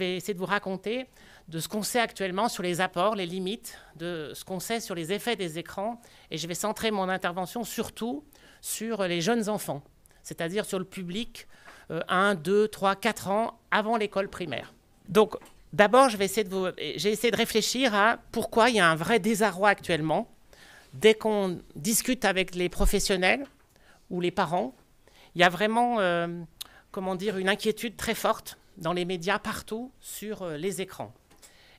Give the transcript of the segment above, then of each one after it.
je vais essayer de vous raconter de ce qu'on sait actuellement sur les apports, les limites, de ce qu'on sait sur les effets des écrans. Et je vais centrer mon intervention surtout sur les jeunes enfants, c'est-à-dire sur le public 1, 2, 3, 4 ans avant l'école primaire. Donc, d'abord, de j'ai essayé de réfléchir à pourquoi il y a un vrai désarroi actuellement. Dès qu'on discute avec les professionnels ou les parents, il y a vraiment, euh, comment dire, une inquiétude très forte dans les médias, partout, sur euh, les écrans.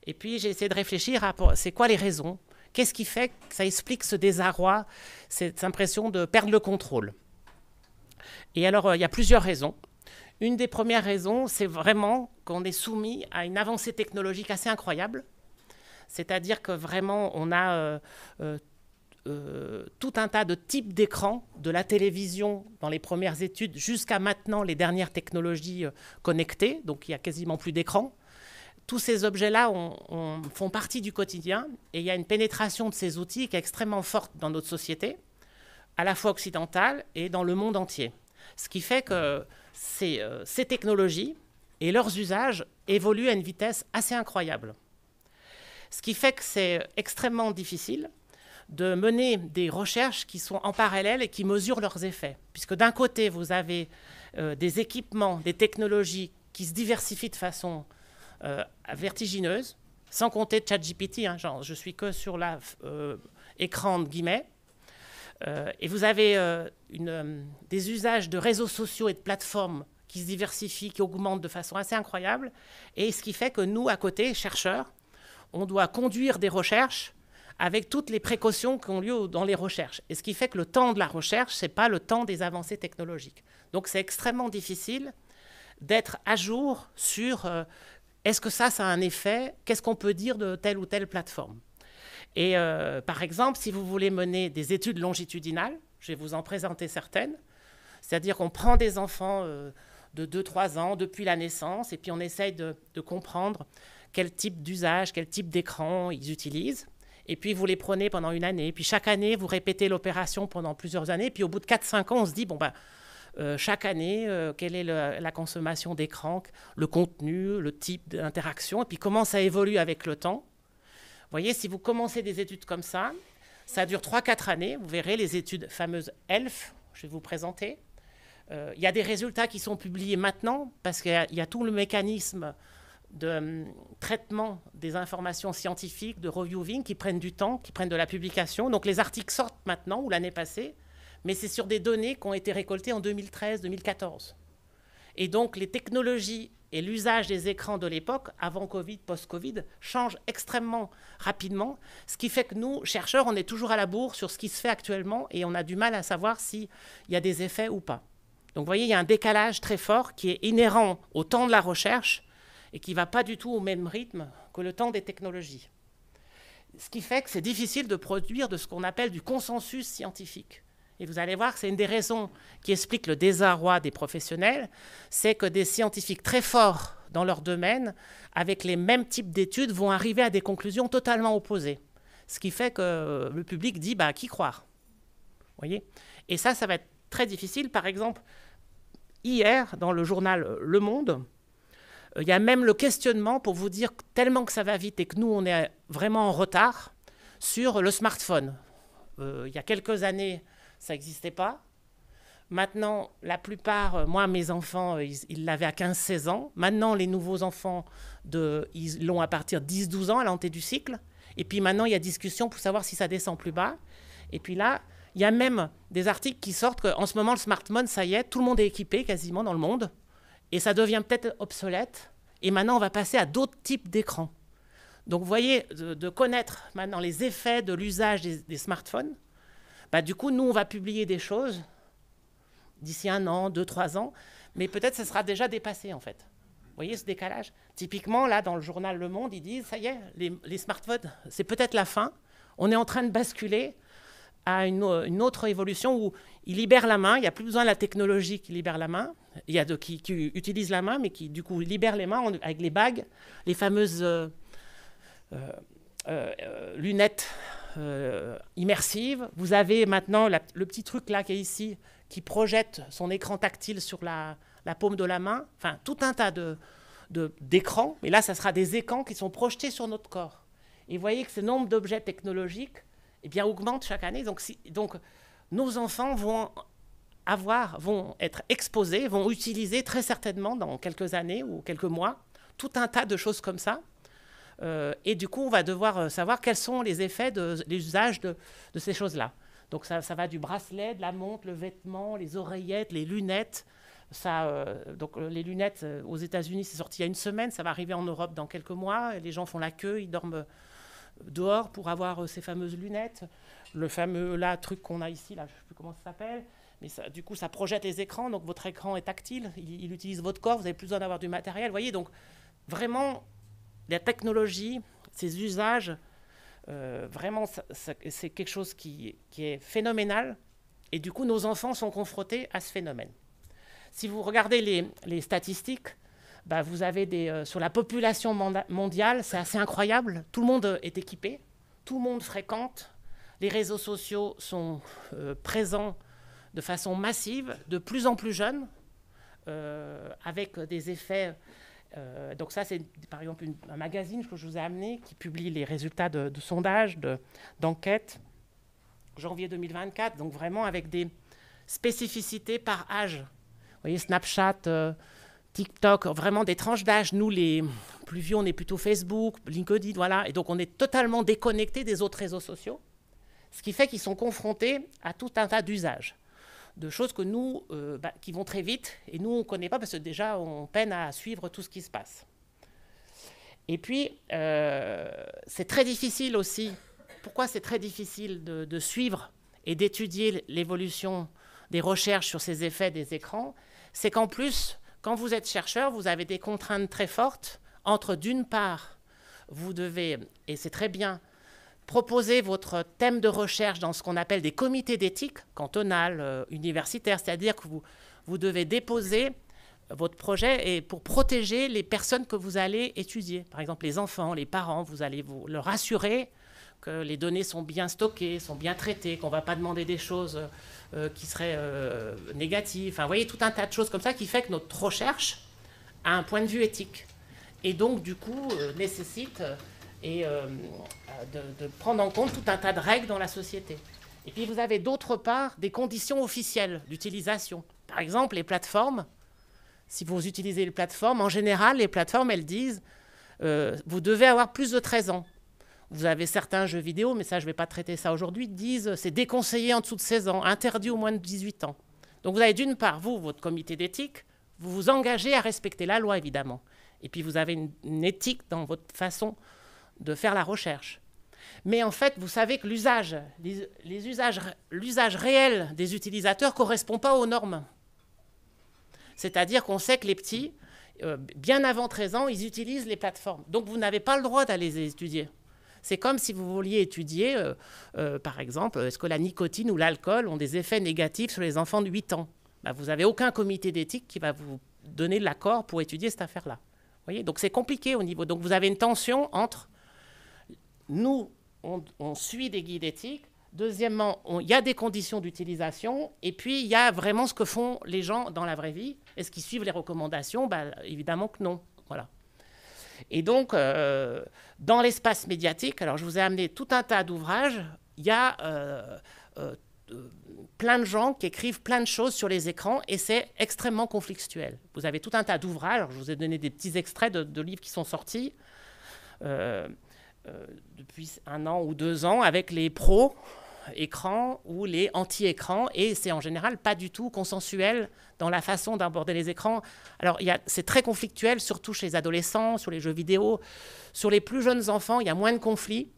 Et puis j'ai essayé de réfléchir à c'est quoi les raisons Qu'est-ce qui fait que ça explique ce désarroi, cette impression de perdre le contrôle Et alors, euh, il y a plusieurs raisons. Une des premières raisons, c'est vraiment qu'on est soumis à une avancée technologique assez incroyable. C'est-à-dire que vraiment, on a euh, euh, tout un tas de types d'écrans, de la télévision dans les premières études jusqu'à maintenant les dernières technologies euh, connectées, donc il n'y a quasiment plus d'écrans. Tous ces objets-là font partie du quotidien et il y a une pénétration de ces outils qui est extrêmement forte dans notre société, à la fois occidentale et dans le monde entier. Ce qui fait que ces euh, technologies et leurs usages évoluent à une vitesse assez incroyable. Ce qui fait que c'est extrêmement difficile de mener des recherches qui sont en parallèle et qui mesurent leurs effets. Puisque d'un côté, vous avez euh, des équipements, des technologies qui se diversifient de façon euh, vertigineuse, sans compter ChatGPT, hein, genre je suis que sur l'écran euh, de guillemets. et vous avez des usages de réseaux sociaux et de plateformes qui se diversifient, qui augmentent de façon assez incroyable. Et ce qui fait que nous, à côté, chercheurs, on doit conduire des recherches avec toutes les précautions qui ont lieu dans les recherches. Et ce qui fait que le temps de la recherche, ce n'est pas le temps des avancées technologiques. Donc c'est extrêmement difficile d'être à jour sur euh, est-ce que ça, ça a un effet, qu'est-ce qu'on peut dire de telle ou telle plateforme. Et euh, par exemple, si vous voulez mener des études longitudinales, je vais vous en présenter certaines, c'est-à-dire qu'on prend des enfants euh, de 2-3 ans depuis la naissance et puis on essaye de, de comprendre quel type d'usage, quel type d'écran ils utilisent. Et puis, vous les prenez pendant une année. Et puis, chaque année, vous répétez l'opération pendant plusieurs années. Et puis, au bout de 4-5 ans, on se dit, bon, bah, euh, chaque année, euh, quelle est la consommation d'écran, le contenu, le type d'interaction, et puis comment ça évolue avec le temps. Vous voyez, si vous commencez des études comme ça, ça dure 3-4 années. Vous verrez les études fameuses ELF, je vais vous présenter. Euh, il y a des résultats qui sont publiés maintenant parce qu'il y, a tout le mécanisme de euh, traitement des informations scientifiques, de reviewing, qui prennent du temps, qui prennent de la publication. Donc les articles sortent maintenant ou l'année passée, mais c'est sur des données qui ont été récoltées en 2013-2014. Et donc les technologies et l'usage des écrans de l'époque, avant Covid, post-Covid, changent extrêmement rapidement, ce qui fait que nous, chercheurs, on est toujours à la bourre sur ce qui se fait actuellement et on a du mal à savoir s'il y a des effets ou pas. Donc vous voyez, il y a un décalage très fort qui est inhérent au temps de la recherche et qui ne va pas du tout au même rythme que le temps des technologies. Ce qui fait que c'est difficile de produire de ce qu'on appelle du consensus scientifique. Et vous allez voir que c'est une des raisons qui explique le désarroi des professionnels, c'est que des scientifiques très forts dans leur domaine, avec les mêmes types d'études, vont arriver à des conclusions totalement opposées. Ce qui fait que le public dit, bah, qui croire voyez Et ça, ça va être très difficile. Par exemple, hier, dans le journal Le Monde, il euh, y a même le questionnement pour vous dire tellement que ça va vite et que nous, on est vraiment en retard sur le smartphone. il euh, y a quelques années, ça n'existait pas. Maintenant, la plupart, euh, moi, mes enfants, ils l'avaient à 15-16 ans. Maintenant, les nouveaux enfants, de, ils l'ont à partir de 10-12 ans à l'entrée du cycle. Et puis maintenant, il y a discussion pour savoir si ça descend plus bas. Et puis là, il y a même des articles qui sortent qu'en ce moment, le smartphone, ça y est, tout le monde est équipé quasiment dans le monde. Et ça devient peut-être obsolète. Et maintenant, on va passer à d'autres types d'écrans. Donc, vous voyez, de, connaître maintenant les effets de l'usage des, smartphones, bah, du coup, nous, on va publier des choses d'ici un an, deux, trois ans, mais peut-être ce sera déjà dépassé, en fait. Vous voyez ce décalage Typiquement, là, dans le journal Le Monde, ils disent, ça y est, les, smartphones, c'est peut-être la fin. On est en train de basculer à une, une, autre évolution où il libère la main, il n'y a plus besoin de la technologie qui libère la main, il y a de, qui, qui utilise la main, mais qui du coup libère les mains avec les bagues, les fameuses euh, euh, euh, lunettes immersives. Vous avez maintenant le petit truc là qui est ici, qui projette son écran tactile sur la, paume de la main, enfin tout un tas de, d'écrans, mais là, ça sera des écrans qui sont projetés sur notre corps. Et vous voyez que ce nombre d'objets technologiques eh bien, augmente chaque année. Donc, si, donc nos enfants vont vont être exposés, vont utiliser très certainement dans quelques années ou quelques mois tout un tas de choses comme ça. Euh, et du coup, on va devoir euh, savoir quels sont les effets de usages de, ces choses-là. Donc ça, va du bracelet, de la montre, le vêtement, les oreillettes, les lunettes. Euh, donc les lunettes aux États-Unis, c'est sorti il y a une semaine, ça va arriver en Europe dans quelques mois. les gens font la queue, ils dorment dehors pour avoir ces fameuses lunettes le fameux là, truc qu'on a ici, là, je ne sais plus comment ça s'appelle, mais ça, du coup, ça projette les écrans, donc votre écran est tactile, il, utilise votre corps, vous avez plus besoin d'avoir du matériel. Vous voyez, donc vraiment, la technologie, ses usages, euh, vraiment, c'est quelque chose qui, qui, est phénoménal. Et du coup, nos enfants sont confrontés à ce phénomène. Si vous regardez les, les statistiques, bah, vous avez des, euh, sur la population mondiale, c'est assez incroyable. Tout le monde est équipé, tout le monde fréquente, les réseaux sociaux sont euh, présents de façon massive, de plus en plus jeunes, euh, avec des effets. Euh, donc ça, c'est par exemple un magazine que je vous ai amené qui publie les résultats de, sondages, d'enquêtes, janvier 2024, donc vraiment avec des spécificités par âge. Vous voyez, Snapchat, TikTok, vraiment des tranches d'âge. Nous, les plus vieux, on est plutôt Facebook, LinkedIn, voilà. Et donc, on est totalement déconnecté des autres réseaux sociaux. Ce qui fait qu'ils sont confrontés à tout un tas d'usages, de choses que nous, euh, bah, qui vont très vite, et nous, on ne connaît pas parce que déjà, on peine à suivre tout ce qui se passe. Et puis, euh, c'est très difficile aussi. Pourquoi c'est très difficile de suivre et d'étudier l'évolution des recherches sur ces effets des écrans C'est qu'en plus, quand vous êtes chercheur, vous avez des contraintes très fortes entre, d'une part, vous devez, et c'est très bien, proposer votre thème de recherche dans ce qu'on appelle des comités d'éthique cantonales, euh, universitaires, c'est-à-dire que vous, vous devez déposer votre projet et pour protéger les personnes que vous allez étudier. Par exemple, les enfants, les parents, vous allez vous, leur assurer que les données sont bien stockées, sont bien traitées, qu'on ne va pas demander des choses euh, qui seraient euh, négatives. Enfin, vous voyez, tout un tas de choses comme ça qui fait que notre recherche a un point de vue éthique. Et donc, du coup, nécessite et euh, de, prendre en compte tout un tas de règles dans la société. Et puis vous avez d'autre part des conditions officielles d'utilisation. Par exemple, les plateformes. Si vous utilisez les plateformes, en général, les plateformes, elles disent, euh, vous devez avoir plus de 13 ans. Vous avez certains jeux vidéo, mais ça, je ne vais pas traiter ça aujourd'hui, disent, c'est déconseillé en dessous de 16 ans, interdit au moins de 18 ans. Donc vous avez d'une part, vous, votre comité d'éthique, vous vous engagez à respecter la loi, évidemment. Et puis vous avez une éthique dans votre façon de faire la recherche. Mais en fait, vous savez que l'usage, les, usages, l'usage réel des utilisateurs ne correspond pas aux normes. C'est-à-dire qu'on sait que les petits, euh, bien avant 13 ans, ils utilisent les plateformes. Donc vous n'avez pas le droit d'aller les étudier. C'est comme si vous vouliez étudier, euh, euh, par exemple, est-ce que la nicotine ou l'alcool ont des effets négatifs sur les enfants de 8 ans bah, Vous n'avez aucun comité d'éthique qui va vous donner l'accord pour étudier cette affaire-là. Voyez Donc c'est compliqué au niveau. Donc vous avez une tension entre nous, on, suit des guides éthiques. Deuxièmement, il y a des conditions d'utilisation. Et puis, il y a vraiment ce que font les gens dans la vraie vie. Est-ce qu'ils suivent les recommandations bah, Évidemment que non. Voilà. Et donc, euh, dans l'espace médiatique, alors je vous ai amené tout un tas d'ouvrages. Il y a euh, euh, plein de gens qui écrivent plein de choses sur les écrans et c'est extrêmement conflictuel. Vous avez tout un tas d'ouvrages. Je vous ai donné des petits extraits de livres qui sont sortis. Euh, depuis un an ou deux ans avec les pros écrans ou les anti-écrans, et c'est en général pas du tout consensuel dans la façon d'aborder les écrans. Alors c'est très conflictuel, surtout chez les adolescents, sur les jeux vidéo. Sur les plus jeunes enfants, il y a moins de conflits.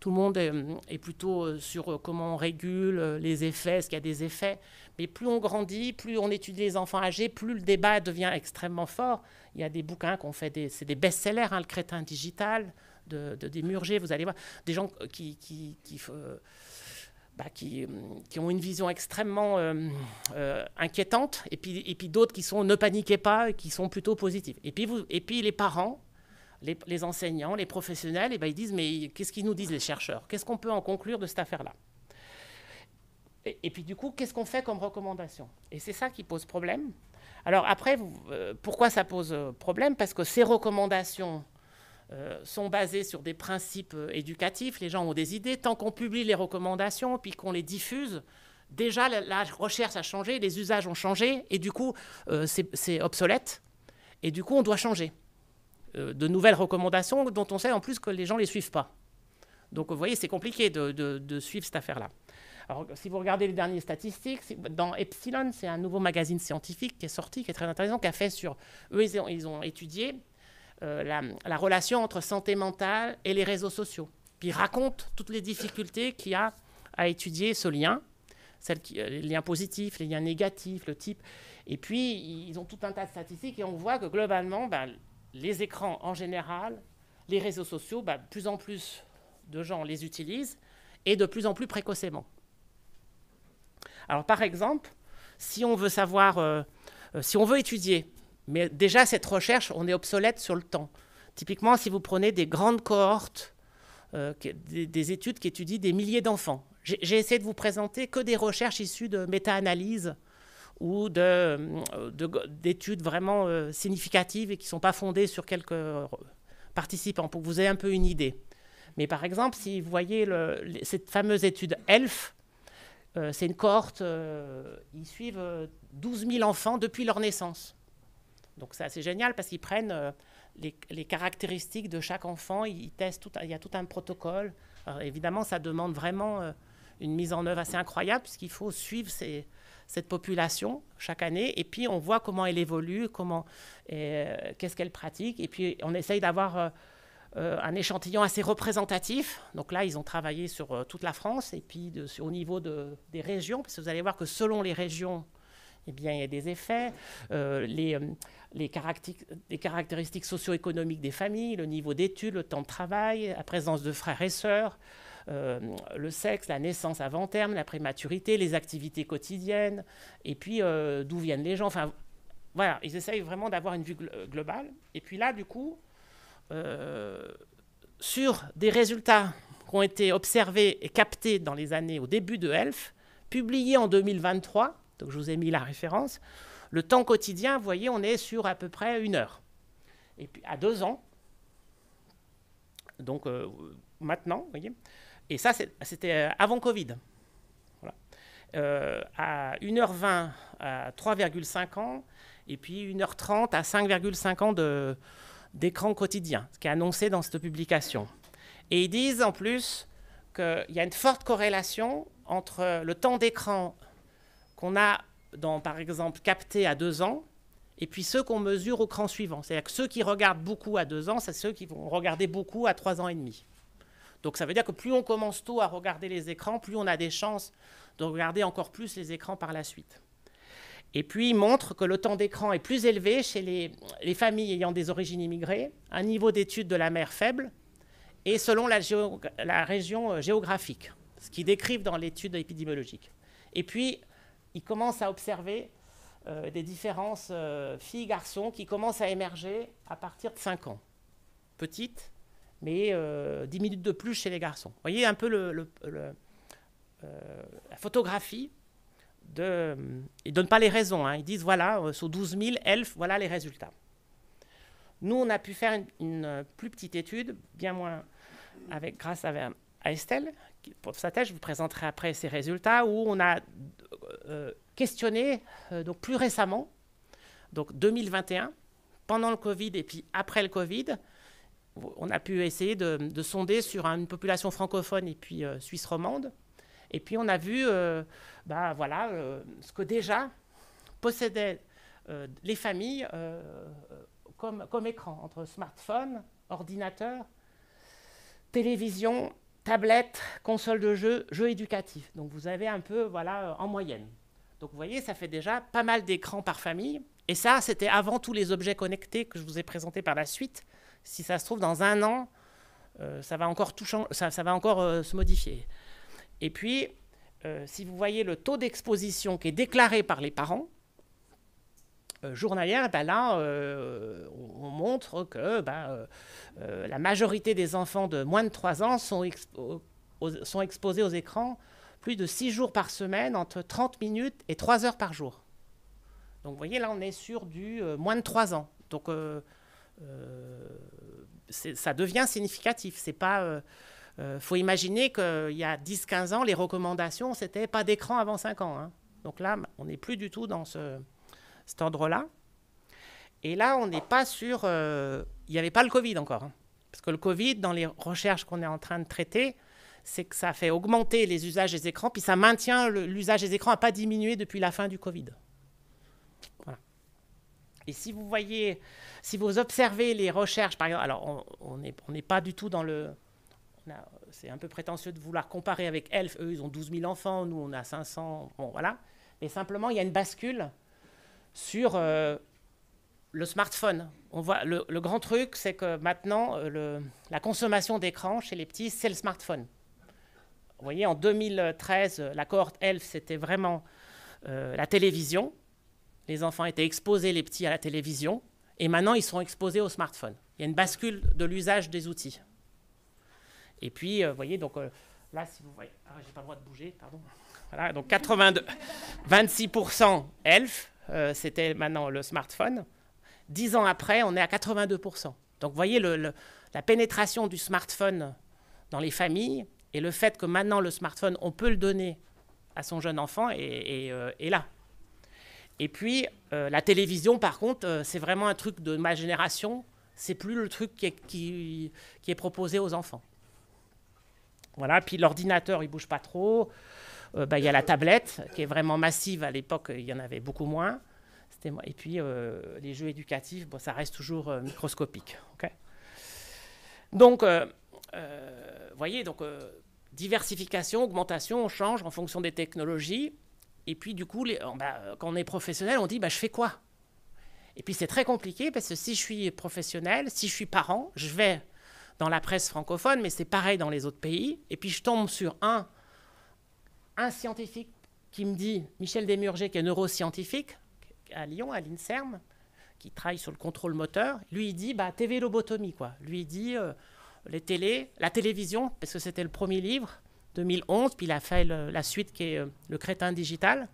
Tout le monde est, plutôt euh, sur euh, comment on régule les effets, est-ce qu'il y a des effets. Mais plus on grandit, plus on étudie les enfants âgés, plus le débat devient extrêmement fort. Il y a des bouquins qu'on fait, c'est des best-sellers, hein, Le crétin digital, de, de Démurger, vous allez voir, des gens qui, qui, qui euh, bah, euh, ont une vision extrêmement euh, inquiétante, et puis, et puis d'autres qui sont ne paniquez pas, qui sont plutôt positifs. Et puis, vous, et puis les parents, les, enseignants, les professionnels, et eh ben ils disent mais qu'est-ce qu'ils nous disent les chercheurs Qu'est-ce qu'on peut en conclure de cette affaire-là et, puis du coup, qu'est-ce qu'on fait comme recommandation Et c'est ça qui pose problème. Alors après, pourquoi ça pose problème Parce que ces recommandations euh, sont basés sur des principes euh, éducatifs, les gens ont des idées, tant qu'on publie les recommandations, puis qu'on les diffuse, déjà la, recherche a changé, les usages ont changé, et du coup euh, c'est obsolète, et du coup on doit changer. de nouvelles recommandations dont on sait en plus que les gens ne les suivent pas. Donc vous voyez, c'est compliqué de, suivre cette affaire-là. Alors si vous regardez les dernières statistiques, dans Epsilon, c'est un nouveau magazine scientifique qui est sorti, qui est très intéressant, qui a fait sur... Eux, ils ont étudié euh, la, relation entre santé mentale et les réseaux sociaux. Puis raconte toutes les difficultés qu'il y a à étudier ce lien, euh, les liens positifs, les liens négatifs, le type. Et puis, ils ont tout un tas de statistiques et on voit que globalement, ben, les écrans en général, les réseaux sociaux, de ben, plus en plus de gens les utilisent et de plus en plus précocement. Alors, par exemple, si on veut savoir, euh, si on veut étudier mais déjà, cette recherche, on est obsolète sur le temps. Typiquement, si vous prenez des grandes cohortes, euh, des, études qui étudient des milliers d'enfants, j'ai essayé de vous présenter que des recherches issues de méta-analyses ou euh, d'études de, vraiment euh, significatives et qui ne sont pas fondées sur quelques participants, pour que vous ayez un peu une idée. Mais par exemple, si vous voyez cette fameuse étude ELF, c'est une cohorte, ils suivent 12 000 enfants depuis leur naissance. Donc c'est assez génial parce qu'ils prennent euh, les, caractéristiques de chaque enfant, ils, testent tout, il y a tout un protocole. évidemment, ça demande vraiment euh, une mise en œuvre assez incroyable puisqu'il faut suivre cette population chaque année et puis on voit comment elle évolue, comment euh, qu'est-ce qu'elle pratique et puis on essaye d'avoir un échantillon assez représentatif. Donc là, ils ont travaillé sur toute la France et puis de, au niveau de, des régions, parce que vous allez voir que selon les régions eh bien, il y a des effets. Euh, les, euh, les, caractéristiques, les caractéristiques socio-économiques des familles, le niveau d'études, le temps de travail, la présence de frères et sœurs, euh, le sexe, la naissance avant terme, la prématurité, les activités quotidiennes, et puis d'où viennent les gens. Enfin, voilà, ils essayent vraiment d'avoir une vue globale. Et puis là, du coup, sur des résultats qui ont été observés et captés dans les années au début de ELF, publiés en 2023, donc je vous ai mis la référence. Le temps quotidien, vous voyez, on est sur à peu près une heure. Et puis à deux ans, donc euh, maintenant, vous voyez. Et ça, c'était euh, avant Covid. Euh, à 1h20 à 3,5 ans, et puis 1h30 à 5,5 ans d'écran quotidien, ce qui est annoncé dans cette publication. Et ils disent en plus qu'il y a une forte corrélation entre le temps d'écran qu'on a, dans, par exemple, capté à deux ans, et puis ceux qu'on mesure au cran suivant. C'est-à-dire que ceux qui regardent beaucoup à deux ans, c'est ceux qui vont regarder beaucoup à trois ans et demi. Donc ça veut dire que plus on commence tôt à regarder les écrans, plus on a des chances de regarder encore plus les écrans par la suite. Et puis il montre que le temps d'écran est plus élevé chez les, familles ayant des origines immigrées, un niveau d'étude de la mère faible, et selon la, la région euh, géographique, ce qu'ils décrivent dans l'étude épidémiologique. Et puis il commence à observer euh, des différences euh, filles-garçons qui commencent à émerger à partir de 5 ans. Petites, mais 10 euh, minutes de plus chez les garçons. Vous voyez un peu la photographie. De, ils ne donnent pas les raisons. Hein. ils disent voilà, sur 12 000 elfes, voilà les résultats. Nous, on a pu faire une, plus petite étude, bien moins avec, grâce à Estelle, pour sa je vous présenterai après ces résultats, où on a euh, questionné euh, donc plus récemment, donc 2021, pendant le Covid et puis après le Covid, on a pu essayer de, sonder sur une population francophone et puis euh, suisse romande. Et puis on a vu bah, voilà, ce que déjà possédaient les familles comme, comme écran, entre smartphone, ordinateur, télévision tablette, console de jeu, jeu éducatif. Donc vous avez un peu, voilà, en moyenne. Donc vous voyez, ça fait déjà pas mal d'écrans par famille. Et ça, c'était avant tous les objets connectés que je vous ai présentés par la suite. Si ça se trouve, dans un an, euh, ça va encore, tout ça, va encore euh, se modifier. Et puis, euh, si vous voyez le taux d'exposition qui est déclaré par les parents, euh, journalière, eh ben là, euh, on montre que ben, euh, la majorité des enfants de moins de 3 ans sont, sont exposés aux écrans plus de 6 jours par semaine, entre 30 minutes et 3 heures par jour. Donc vous voyez, là, on est sur du moins de 3 ans. Donc ça devient significatif. C'est pas. faut imaginer qu'il y a 10-15 ans, les recommandations, c'était pas d'écran avant 5 ans. Hein. Donc là, on n'est plus du tout dans ce, cet ordre-là. Et là, on n'est pas sur... Euh, il n'y avait pas le Covid encore. Hein. Parce que le Covid, dans les recherches qu'on est en train de traiter, c'est que ça fait augmenter les usages des écrans, puis ça maintient l'usage des écrans à pas diminué depuis la fin du Covid. Voilà. Et si vous voyez, si vous observez les recherches, par exemple, alors on n'est on pas du tout dans le... C'est un peu prétentieux de vouloir comparer avec Elf, eux ils ont 12 000 enfants, nous on a 500, bon voilà. Mais simplement il y a une bascule sur euh, le smartphone. On voit, le, grand truc, c'est que maintenant, euh, la consommation d'écran chez les petits, c'est le smartphone. Vous voyez, en 2013, la cohorte ELF, c'était vraiment euh, la télévision. Les enfants étaient exposés, les petits, à la télévision. Et maintenant, ils sont exposés au smartphone. Il y a une bascule de l'usage des outils. Et puis, vous voyez, donc là, si vous voyez, ah, j'ai pas le droit de bouger, pardon. Voilà, donc 82, 26% ELF, euh, c'était maintenant le smartphone. Dix ans après, on est à 82%. Donc vous voyez la pénétration du smartphone dans les familles et le fait que maintenant le smartphone, on peut le donner à son jeune enfant est, euh, là. Et puis euh, la télévision, par contre, c'est vraiment un truc de ma génération. C'est plus le truc qui est, est proposé aux enfants. Voilà, puis l'ordinateur, il bouge pas trop. Euh, bah, il y a la tablette qui est vraiment massive. À l'époque, il y en avait beaucoup moins. Et puis, euh, les jeux éducatifs, bon, ça reste toujours euh, microscopique. donc, vous voyez, donc, diversification, augmentation, on change en fonction des technologies. Et puis, du coup, bah, quand on est professionnel, on dit bah, je fais quoi Et puis, c'est très compliqué parce que si je suis professionnel, si je suis parent, je vais dans la presse francophone, mais c'est pareil dans les autres pays. Et puis, je tombe sur un un scientifique qui me dit, Michel Desmurger, qui est neuroscientifique à Lyon, à l'INSERM, qui travaille sur le contrôle moteur, lui il dit bah, TV lobotomie quoi. Lui il dit euh, les télés, la télévision parce que c'était le premier livre 2011, puis il a fait la suite qui est euh, le crétin digital.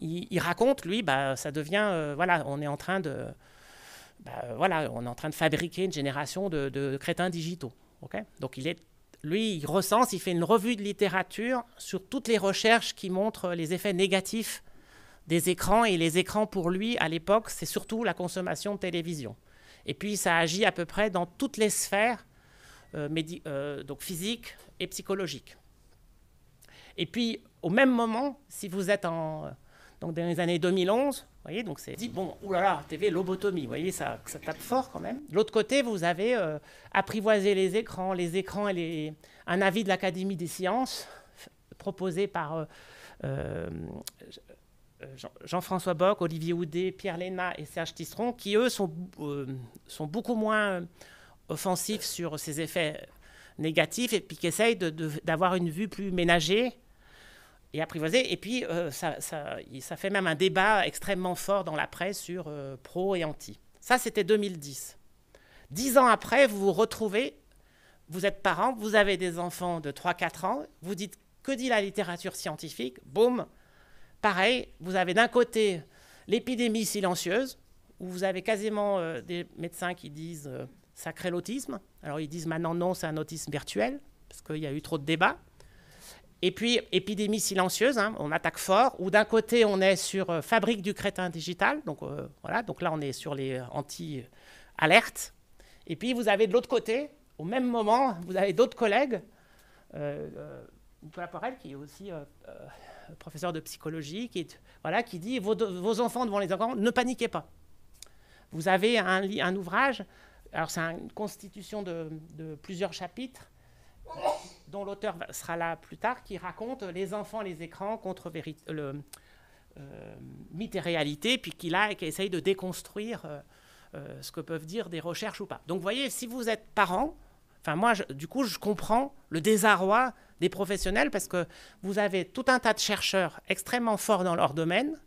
Il, raconte lui bah ça devient euh, voilà on est en train de bah, voilà on est en train de fabriquer une génération de, crétins digitaux. Donc il est lui, il recense, il fait une revue de littérature sur toutes les recherches qui montrent les effets négatifs des écrans. Et les écrans, pour lui, à l'époque, c'est surtout la consommation de télévision. Et puis, ça agit à peu près dans toutes les sphères, physiques euh, euh, donc et psychologiques. Et puis, au même moment, si vous êtes en donc dans les années 2011, vous voyez, donc c'est dit, bon, oulala, TV lobotomie, vous voyez, ça, ça tape fort quand même. De l'autre côté, vous avez euh, apprivoisé les écrans, les écrans et les... un avis de l'Académie des sciences proposé par euh, euh, Jean-François Bock, Olivier Houdet, Pierre Léna et Serge Tisseron, qui eux sont, sont beaucoup moins offensifs sur ces effets négatifs et puis qui essayent d'avoir une vue plus ménagée et apprivoiser. Et puis, euh, ça, fait même un débat extrêmement fort dans la presse sur euh, pro et anti. Ça, c'était 2010. Dix ans après, vous vous retrouvez, vous êtes parent, vous avez des enfants de 3-4 ans, vous dites que dit la littérature scientifique, boum, pareil, vous avez d'un côté l'épidémie silencieuse, où vous avez quasiment euh, des médecins qui disent ça crée l'autisme. Alors ils disent maintenant non, c'est un autisme virtuel, parce qu'il y a eu trop de débats. Et puis, épidémie silencieuse, hein, on attaque fort, où d'un côté, on est sur euh, fabrique du crétin digital, donc euh, voilà, donc là, on est sur les euh, anti-alertes. Et puis, vous avez de l'autre côté, au même moment, vous avez d'autres collègues, euh, Nicolas Porel, qui est aussi professeur de psychologie, qui, voilà, qui dit vos, enfants devant les enfants, ne paniquez pas. Vous avez un, ouvrage, alors c'est une constitution de plusieurs chapitres dont l'auteur sera là plus tard, qui raconte les enfants, les écrans contre le euh, mythe et réalité, puis qui là, qui essaye de déconstruire euh, euh, ce que peuvent dire des recherches ou pas. Donc, vous voyez, si vous êtes parent, enfin moi, du coup, je comprends le désarroi des professionnels parce que vous avez tout un tas de chercheurs extrêmement forts dans leur domaine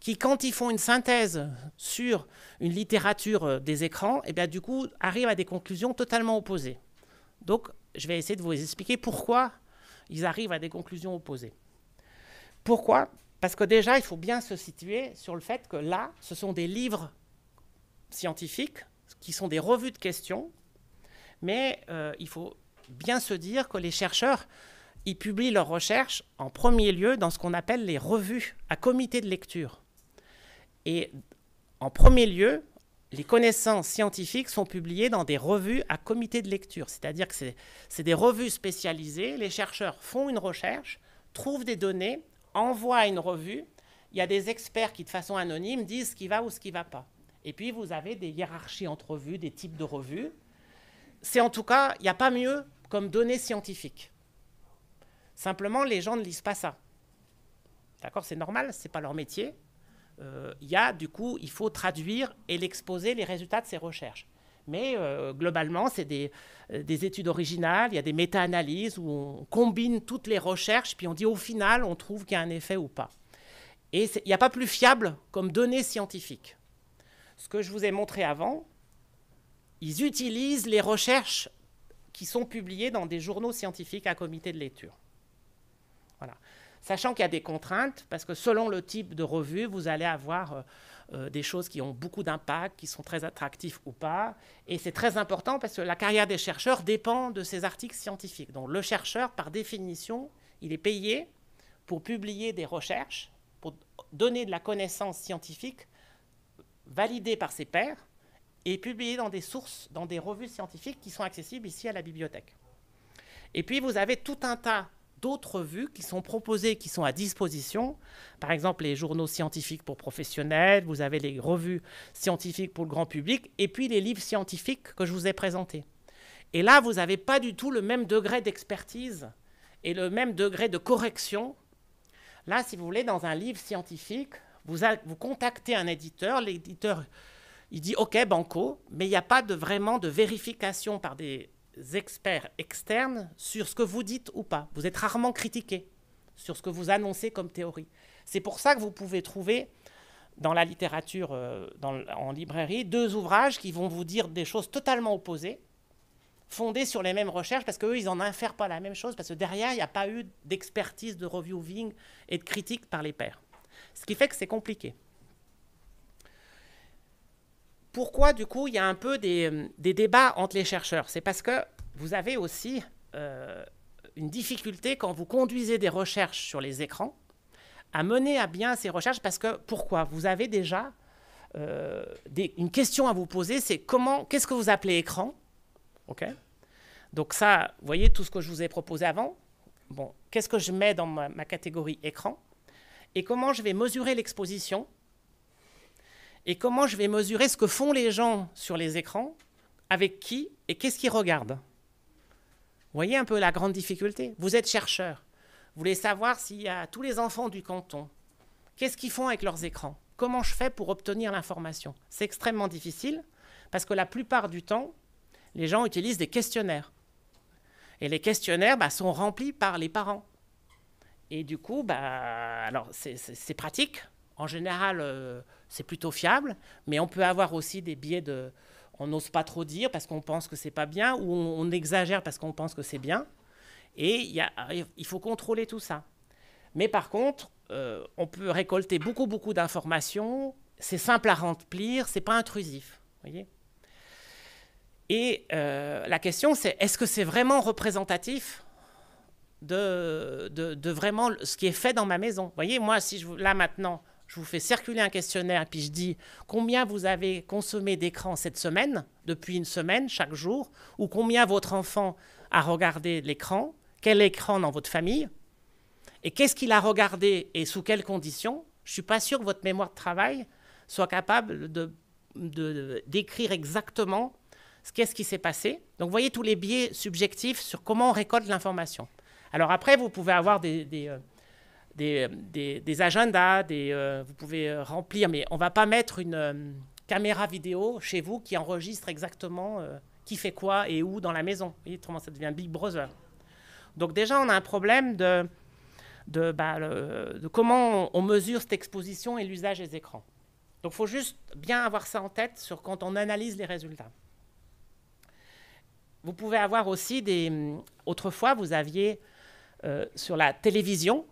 qui, quand ils font une synthèse sur une littérature des écrans, et eh bien, du coup, arrivent à des conclusions totalement opposées. Donc, je vais essayer de vous expliquer pourquoi ils arrivent à des conclusions opposées. Pourquoi Parce que déjà, il faut bien se situer sur le fait que là, ce sont des livres scientifiques qui sont des revues de questions, mais euh, il faut bien se dire que les chercheurs, ils publient leurs recherches en premier lieu dans ce qu'on appelle les revues à comité de lecture. Et en premier lieu, les connaissances scientifiques sont publiées dans des revues à comité de lecture, c'est-à-dire que c'est des revues spécialisées, les chercheurs font une recherche, trouvent des données, envoient une revue, il y a des experts qui de façon anonyme disent ce qui va ou ce qui ne va pas. Et puis vous avez des hiérarchies entre revues, des types de revues. C'est en tout cas, il n'y a pas mieux comme données scientifiques. Simplement, les gens ne lisent pas ça. D'accord C'est normal, ce n'est pas leur métier. Euh, il y a du coup, il faut traduire et l'exposer les résultats de ces recherches. Mais euh, globalement, c'est des, euh, des, études originales, il y a des méta-analyses où on combine toutes les recherches, puis on dit au final, on trouve qu'il y a un effet ou pas. Et il n'y a pas plus fiable comme données scientifiques. Ce que je vous ai montré avant, ils utilisent les recherches qui sont publiées dans des journaux scientifiques à comité de lecture. Voilà sachant qu'il y a des contraintes, parce que selon le type de revue, vous allez avoir euh, euh, des choses qui ont beaucoup d'impact, qui sont très attractives ou pas. Et c'est très important parce que la carrière des chercheurs dépend de ces articles scientifiques. Donc le chercheur, par définition, il est payé pour publier des recherches, pour donner de la connaissance scientifique validée par ses pairs et publiée dans des sources, dans des revues scientifiques qui sont accessibles ici à la bibliothèque. Et puis vous avez tout un tas d'autres vues qui sont proposées, qui sont à disposition. Par exemple, les journaux scientifiques pour professionnels, vous avez les revues scientifiques pour le grand public, et puis les livres scientifiques que je vous ai présentés. Et là, vous n'avez pas du tout le même degré d'expertise et le même degré de correction. Là, si vous voulez, dans un livre scientifique, vous, contactez un éditeur, l'éditeur, il dit OK, banco, mais il n'y a pas de, vraiment de vérification par des experts externes sur ce que vous dites ou pas. Vous êtes rarement critiqué sur ce que vous annoncez comme théorie. C'est pour ça que vous pouvez trouver dans la littérature, euh, dans, en librairie, deux ouvrages qui vont vous dire des choses totalement opposées, fondées sur les mêmes recherches, parce qu'eux, ils n'en infèrent pas la même chose, parce que derrière, il n'y a pas eu d'expertise, de reviewing et de critique par les pairs. Ce qui fait que c'est compliqué pourquoi, du coup, il y a un peu euh, des, débats entre les chercheurs C'est parce que vous avez aussi euh, une difficulté quand vous conduisez des recherches sur les écrans à mener à bien ces recherches parce que pourquoi Vous avez déjà euh, une question à vous poser, c'est comment, qu'est-ce que vous appelez écran Ok. Donc ça, vous voyez tout ce que je vous ai proposé avant. Bon, qu'est-ce que je mets dans ma catégorie écran et comment je vais mesurer l'exposition et comment je vais mesurer ce que font les gens sur les écrans, avec qui et qu'est-ce qu'ils regardent. Vous voyez un peu la grande difficulté Vous êtes chercheur, vous voulez savoir s'il y a tous les enfants du canton, qu'est-ce qu'ils font avec leurs écrans Comment je fais pour obtenir l'information C'est extrêmement difficile parce que la plupart du temps, les gens utilisent des questionnaires. Et les questionnaires bah, sont remplis par les parents. Et du coup, bah, alors c'est pratique. En général, euh, c'est plutôt fiable, mais on peut avoir aussi des biais de... On n'ose pas trop dire parce qu'on pense que c'est pas bien, ou on, exagère parce qu'on pense que c'est bien. Et il faut contrôler tout ça. Mais par contre, euh, on peut récolter beaucoup, beaucoup d'informations. C'est simple à remplir, c'est pas intrusif. Voyez et euh, la question, c'est est-ce que c'est vraiment représentatif de, vraiment ce qui est fait dans ma maison Vous voyez, moi, si je, là maintenant, je vous fais circuler un questionnaire et puis je dis combien vous avez consommé d'écran cette semaine, depuis une semaine, chaque jour, ou combien votre enfant a regardé l'écran, quel écran dans votre famille, et qu'est-ce qu'il a regardé et sous quelles conditions. Je ne suis pas sûr que votre mémoire de travail soit capable de, d'écrire exactement ce qu'est-ce qui s'est passé. Donc vous voyez tous les biais subjectifs sur comment on récolte l'information. Alors après, vous pouvez avoir des euh, euh, des, agendas, des, euh, vous pouvez euh, remplir, mais on ne va pas mettre une caméra vidéo chez vous qui enregistre exactement qui fait quoi et où dans la maison. Vous voyez, autrement, ça devient Big Brother. Donc déjà, on a un problème de, de, bah, de comment on mesure cette exposition et l'usage des écrans. Donc il faut juste bien avoir ça en tête sur quand on analyse les résultats. Vous pouvez avoir aussi des... Hum, autrefois, vous aviez sur la télévision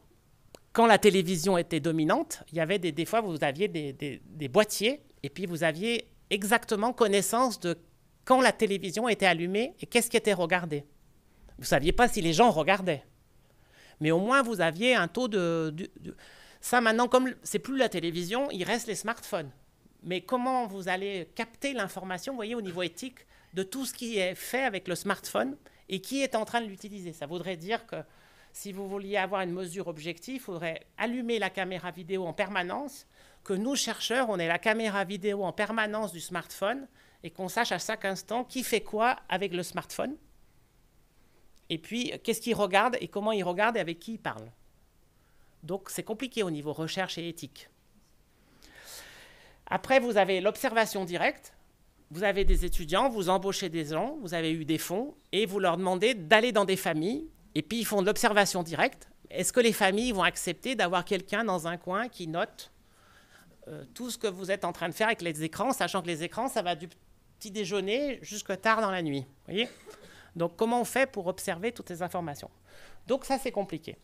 quand la télévision était dominante, il y avait des, fois, vous aviez des, boîtiers et puis vous aviez exactement connaissance de quand la télévision était allumée et qu'est-ce qui était regardé. Vous ne saviez pas si les gens regardaient. Mais au moins, vous aviez un taux de... de... Ça, maintenant, comme c'est plus la télévision, il reste les smartphones. Mais comment vous allez capter l'information, vous voyez, au niveau éthique, de tout ce qui est fait avec le smartphone et qui est en train de l'utiliser Ça voudrait dire que si vous vouliez avoir une mesure objective, il faudrait allumer la caméra vidéo en permanence, que nous, chercheurs, on ait la caméra vidéo en permanence du smartphone et qu'on sache à chaque instant qui fait quoi avec le smartphone. Et puis, qu'est-ce qu'il regarde et comment il regarde et avec qui il parle. Donc, c'est compliqué au niveau recherche et éthique. Après, vous avez l'observation directe. Vous avez des étudiants, vous embauchez des gens, vous avez eu des fonds et vous leur demandez d'aller dans des familles et puis ils font de l'observation directe. Est-ce que les familles vont accepter d'avoir quelqu'un dans un coin qui note euh, tout ce que vous êtes en train de faire avec les écrans, sachant que les écrans, ça va du petit déjeuner jusqu'à tard dans la nuit. voyez Donc comment on fait pour observer toutes ces informations Donc ça, c'est compliqué.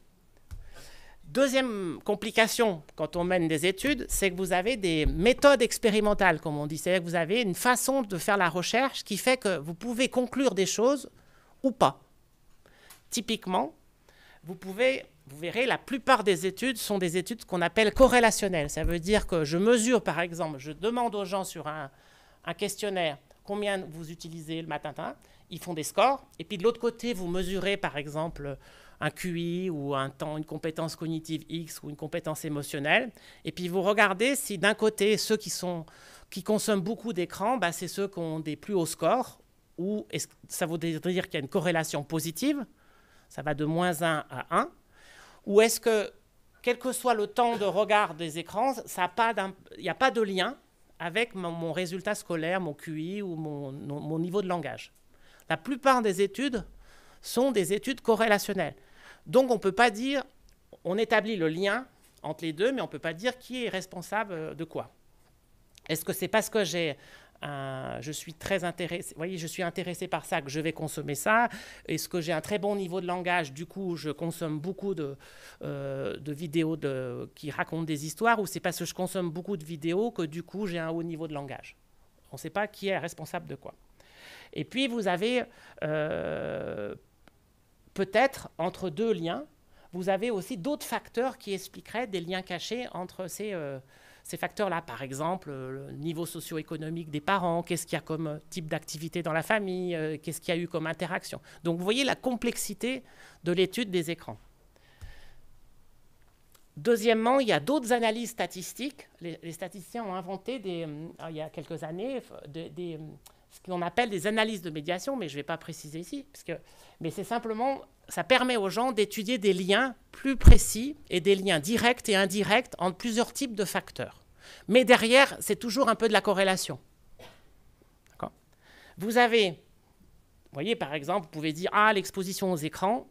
Deuxième complication quand on mène des études, c'est que vous avez des méthodes expérimentales, comme on dit. C'est-à-dire que vous avez une façon de faire la recherche qui fait que vous pouvez conclure des choses ou pas. Typiquement, vous pouvez, vous verrez, la plupart des études sont des études qu'on appelle corrélationnelles. Ça veut dire que je mesure, par exemple, je demande aux gens sur un, questionnaire combien vous utilisez le matin, hein, ils font des scores, et puis de l'autre côté, vous mesurez, par exemple, un QI ou un temps, une compétence cognitive X ou une compétence émotionnelle, et puis vous regardez si d'un côté, ceux qui, qui consomment beaucoup d'écran, bah, c'est ceux qui ont des plus hauts scores, ou ça veut dire qu'il y a une corrélation positive, ça va de moins 1 à 1, ou est-ce que, quel que soit le temps de regard des écrans, il n'y a pas de lien avec mon, résultat scolaire, mon QI ou mon, mon niveau de langage La plupart des études sont des études corrélationnelles. Donc on ne peut pas dire, on établit le lien entre les deux, mais on ne peut pas dire qui est responsable de quoi. Est-ce que c'est parce que j'ai je suis très intéressé, voyez, je suis intéressé par ça, que je vais consommer ça. Est-ce que j'ai un très bon niveau de langage Du coup, je consomme beaucoup euh, de, vidéos de, qui racontent des histoires, ou c'est parce que je consomme beaucoup de vidéos que du coup j'ai un haut niveau de langage. On ne sait pas qui est responsable de quoi. Et puis vous avez euh, peut-être entre deux liens, vous avez aussi d'autres facteurs qui expliqueraient des liens cachés entre ces euh, ces facteurs-là. Par exemple, euh, le niveau socio-économique des parents, qu'est-ce qu'il y a comme euh, type d'activité dans la famille, euh, qu'est-ce qu'il y a eu comme interaction. Donc vous voyez la complexité de l'étude des écrans. Deuxièmement, il y a d'autres analyses statistiques. Les, statisticiens ont inventé, des, ah, il y a quelques années, des, ce qu'on appelle des analyses de médiation, mais je ne vais pas préciser ici, parce que, mais c'est simplement ça permet aux gens d'étudier des liens plus précis et des liens directs et indirects entre plusieurs types de facteurs. Mais derrière, c'est toujours un peu de la corrélation. Vous avez, vous voyez par exemple, vous pouvez dire, ah, l'exposition aux écrans,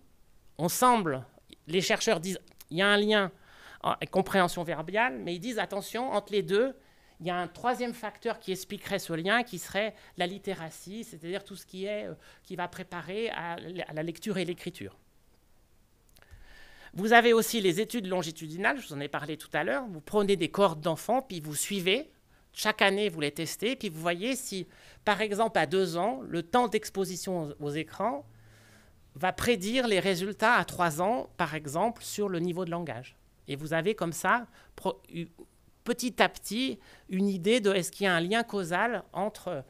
on semble, les chercheurs disent, il y a un lien, compréhension verbiale, mais ils disent, attention, entre les deux, il y a un troisième facteur qui expliquerait ce lien, qui serait la littératie, c'est-à-dire tout ce qui, est, euh, qui va préparer à, la lecture et l'écriture. Vous avez aussi les études longitudinales, je vous en ai parlé tout à l'heure. Vous prenez des cohortes d'enfants, puis vous suivez. Chaque année, vous les testez, puis vous voyez si, par exemple, à deux ans, le temps d'exposition aux écrans va prédire les résultats à trois ans, par exemple, sur le niveau de langage. Et vous avez comme ça petit à petit une idée de est-ce qu'il y a un lien causal entre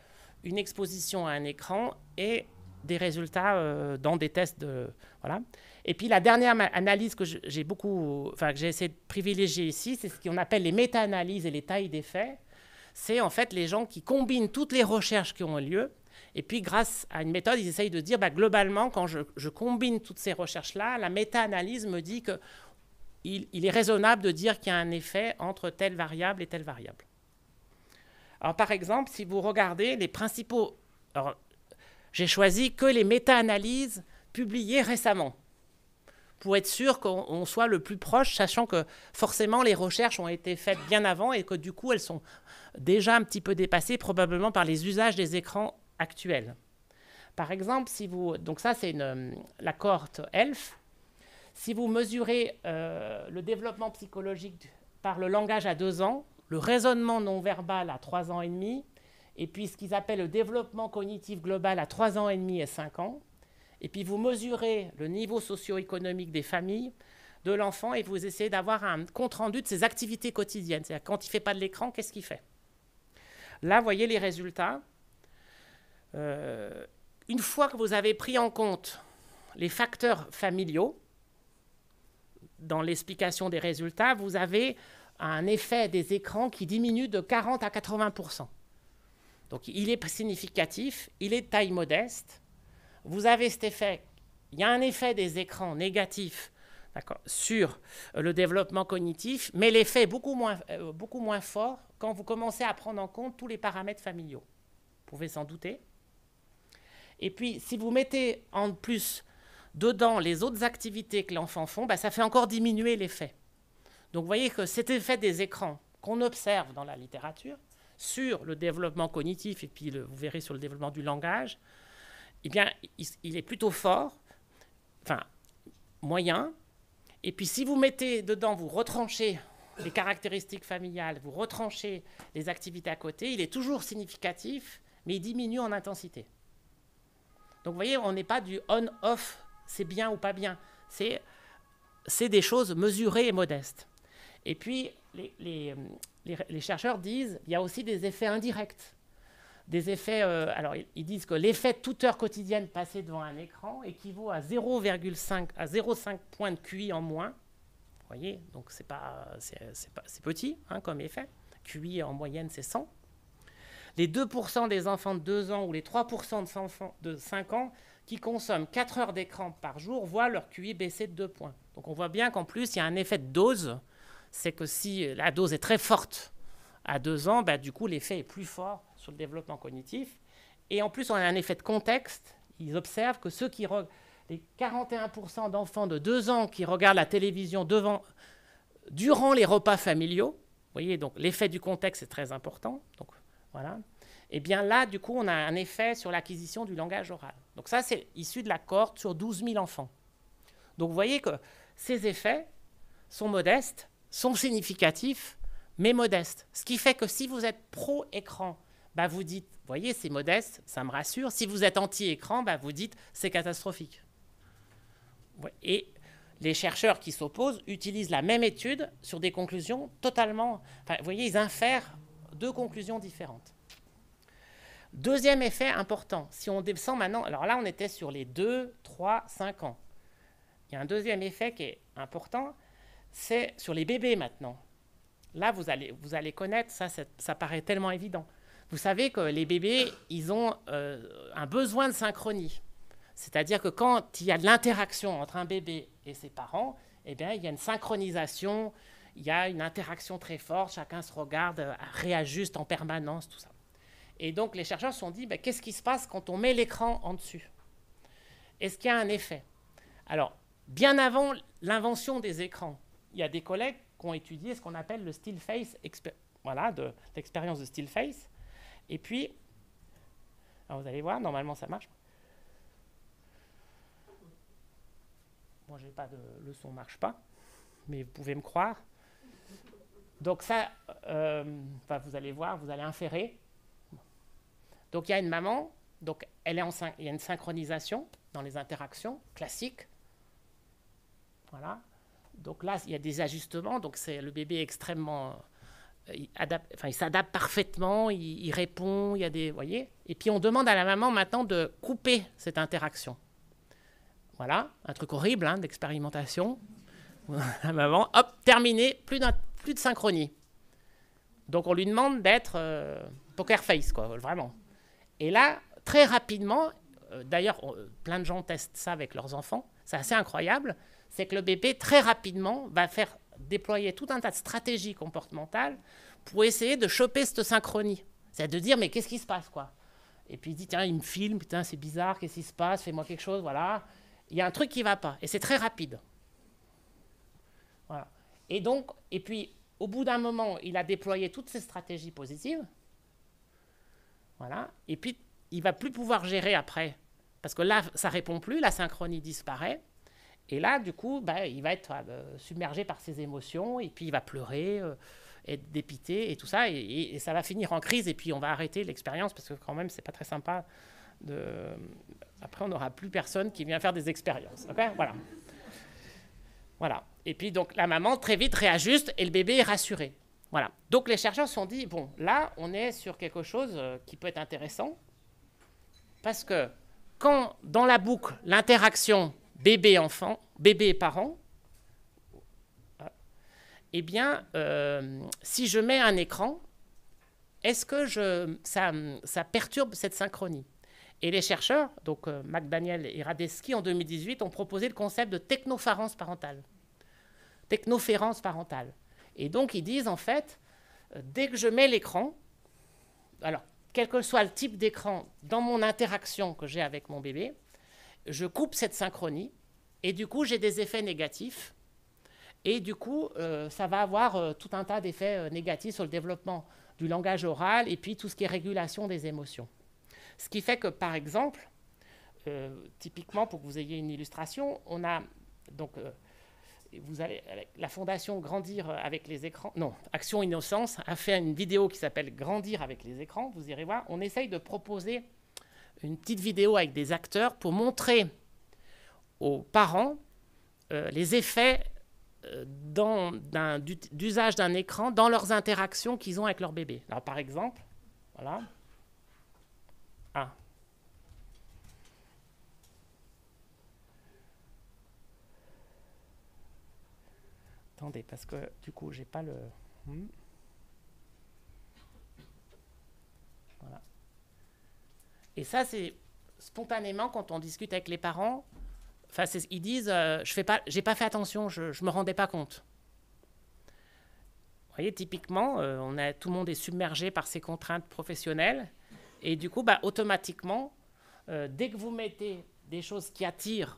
une exposition à un écran et des résultats euh, dans des tests de voilà. Et puis la dernière analyse que j'ai beaucoup, enfin que j'ai essayé de privilégier ici, c'est ce qu'on appelle les méta-analyses et les tailles d'effet. C'est en fait les gens qui combinent toutes les recherches qui ont lieu. Et puis grâce à une méthode, ils essayent de dire bah, globalement, quand je, je combine toutes ces recherches-là, la méta-analyse me dit que il, est raisonnable de dire qu'il y a un effet entre telle variable et telle variable. Alors, par exemple, si vous regardez les principaux. j'ai choisi que les méta-analyses publiées récemment pour être sûr qu'on soit le plus proche, sachant que forcément les recherches ont été faites bien avant et que du coup elles sont déjà un petit peu dépassées probablement par les usages des écrans actuels. Par exemple, si vous donc ça c'est euh, la cohorte ELF si vous mesurez euh, le développement psychologique par le langage à deux ans, le raisonnement non verbal à trois ans et demi, et puis ce qu'ils appellent le développement cognitif global à trois ans et demi et cinq ans, et puis vous mesurez le niveau socio-économique des familles, de l'enfant, et vous essayez d'avoir un compte-rendu de ses activités quotidiennes. C'est-à-dire quand il ne fait pas de l'écran, qu'est-ce qu'il fait Là, vous voyez les résultats. Euh, une fois que vous avez pris en compte les facteurs familiaux, dans l'explication des résultats, vous avez un effet des écrans qui diminue de 40 à 80 Donc il est significatif, il est de taille modeste. Vous avez cet effet, il y a un effet des écrans négatif sur le développement cognitif, mais l'effet est beaucoup moins, euh, beaucoup moins fort quand vous commencez à prendre en compte tous les paramètres familiaux. Vous pouvez s'en douter. Et puis, si vous mettez en plus dedans les autres activités que l'enfant font, bah, ça fait encore diminuer l'effet. Donc vous voyez que cet effet des écrans qu'on observe dans la littérature sur le développement cognitif, et puis vous verrez sur le développement du langage, eh bien, il, il est plutôt fort, enfin, moyen. Et puis si vous mettez dedans, vous retranchez les caractéristiques familiales, vous retranchez les activités à côté, il est toujours significatif, mais il diminue en intensité. Donc vous voyez, on n'est pas du on-off c'est bien ou pas bien. C'est, c'est des choses mesurées et modestes. Et puis, les, les, chercheurs disent qu'il y a aussi des effets indirects. Des effets, euh, alors ils, disent que l'effet toute heure quotidienne passée devant un écran équivaut à 0,5 à 0,5 points de QI en moins. Vous voyez, donc c'est pas c'est, pas, c'est petit hein, comme effet. QI en moyenne c'est 100. Les 2% des enfants de 2 ans ou les 3% de, de 5 ans qui consomment 4 heures d'écran par jour voient leur QI baisser de 2 points. Donc on voit bien qu'en plus, il y a un effet de dose. C'est que si la dose est très forte à 2 ans, bah, du coup, l'effet est plus fort sur le développement cognitif. Et en plus, on a un effet de contexte. Ils observent que ceux qui les 41% d'enfants de 2 ans qui regardent la télévision devant, durant les repas familiaux, vous voyez, donc l'effet du contexte est très important. Donc voilà. Et eh bien là, du coup, on a un effet sur l'acquisition du langage oral. Donc ça, c'est issu de la cohorte sur 12 000 enfants. Donc vous voyez que ces effets sont modestes, sont significatifs, mais modestes. Ce qui fait que si vous êtes pro-écran, bah vous dites, voyez, c'est modeste, ça me rassure. Si vous êtes anti-écran, bah vous dites, c'est catastrophique. Et les chercheurs qui s'opposent utilisent la même étude sur des conclusions totalement... Enfin, vous voyez, ils infèrent deux conclusions différentes. Deuxième effet important, si on descend maintenant, alors là on était sur les 2, 3, 5 ans. Il y a un deuxième effet qui est important, c'est sur les bébés maintenant. Là vous allez, vous allez connaître, ça, ça paraît tellement évident. Vous savez que les bébés, ils ont euh, un besoin de synchronie. C'est-à-dire que quand il y a de l'interaction entre un bébé et ses parents, et eh bien, il y a une synchronisation, il y a une interaction très forte, chacun se regarde, euh, réajuste en permanence, tout ça. Et donc les chercheurs se sont dit, ben, qu'est-ce qui se passe quand on met l'écran en dessus Est-ce qu'il y a un effet Alors, bien avant l'invention des écrans, il y a des collègues qui ont étudié ce qu'on appelle le still face, voilà, de l'expérience de still face. Et puis, vous allez voir, normalement ça marche. Moi, j'ai pas de le son marche pas, mais vous pouvez me croire. Donc ça, euh, vous allez voir, vous allez inférer donc il y a une maman, donc elle est en il y a une synchronisation dans les interactions classiques. Voilà. Donc là, il y a des ajustements. Donc c'est le bébé extrêmement, euh, il s'adapte parfaitement, il, répond, il y a des, voyez. Et puis on demande à la maman maintenant de couper cette interaction. Voilà, un truc horrible hein, d'expérimentation. la maman, hop, terminé, plus, de synchronie. Donc on lui demande d'être euh, poker face, quoi, vraiment. Et là, très rapidement, euh, d'ailleurs, euh, plein de gens testent ça avec leurs enfants, c'est assez incroyable, c'est que le bébé, très rapidement, va faire déployer tout un tas de stratégies comportementales pour essayer de choper cette synchronie. C'est de dire, mais qu'est-ce qui se passe, quoi Et puis il dit, tiens, il me filme, putain, c'est bizarre, qu'est-ce qui se passe, fais-moi quelque chose, voilà. Il y a un truc qui ne va pas, et c'est très rapide. Et donc, et puis, au bout d'un moment, il a déployé toutes ses stratégies positives, voilà. Et puis, il va plus pouvoir gérer après. Parce que là, ça répond plus, la synchronie disparaît. Et là, du coup, bah, il va être euh, submergé par ses émotions, et puis il va pleurer, euh, être dépité, et tout ça. Et, ça va finir en crise, et puis on va arrêter l'expérience, parce que quand même, c'est pas très sympa. Après, on n'aura plus personne qui vient faire des expériences. voilà. Voilà. Et puis, donc, la maman très vite réajuste, et le bébé est rassuré. Voilà. Donc les chercheurs se sont dit, bon, là, on est sur quelque chose euh, qui peut être intéressant, parce que quand dans la boucle, l'interaction bébé-enfant, bébé-parent, euh, eh bien, euh, si je mets un écran, est-ce que je, ça, perturbe cette synchronie Et les chercheurs, donc MacDaniel McDaniel et Radeski, en 2018, ont proposé le concept de technopharence parentale. Technoférence parentale. Et donc ils disent en fait, euh, dès que je mets l'écran, alors quel que soit le type d'écran dans mon interaction que j'ai avec mon bébé, je coupe cette synchronie et du coup j'ai des effets négatifs. Et du coup, euh, ça va avoir euh, tout un tas d'effets négatifs sur le développement du langage oral et puis tout ce qui est régulation des émotions. Ce qui fait que, par exemple, typiquement, pour que vous ayez une illustration, on a donc vous allez, euh, la fondation Grandir avec les écrans, non, Action Innocence a fait une vidéo qui s'appelle Grandir avec les écrans. Vous irez voir, on essaye de proposer une petite vidéo avec des acteurs pour montrer aux parents euh, les effets euh, d'usage d'un écran dans leurs interactions qu'ils ont avec leur bébé. Alors par exemple, voilà, Attendez, parce que du coup, j'ai pas le. Hmm. Voilà. Et ça, c'est spontanément quand on discute avec les parents. Enfin, ils disent, euh, je fais pas, j'ai pas fait attention, je, ne me rendais pas compte. Vous voyez, typiquement, euh, on a, tout le monde est submergé par ses contraintes professionnelles, et du coup, bah, automatiquement, euh, dès que vous mettez des choses qui attirent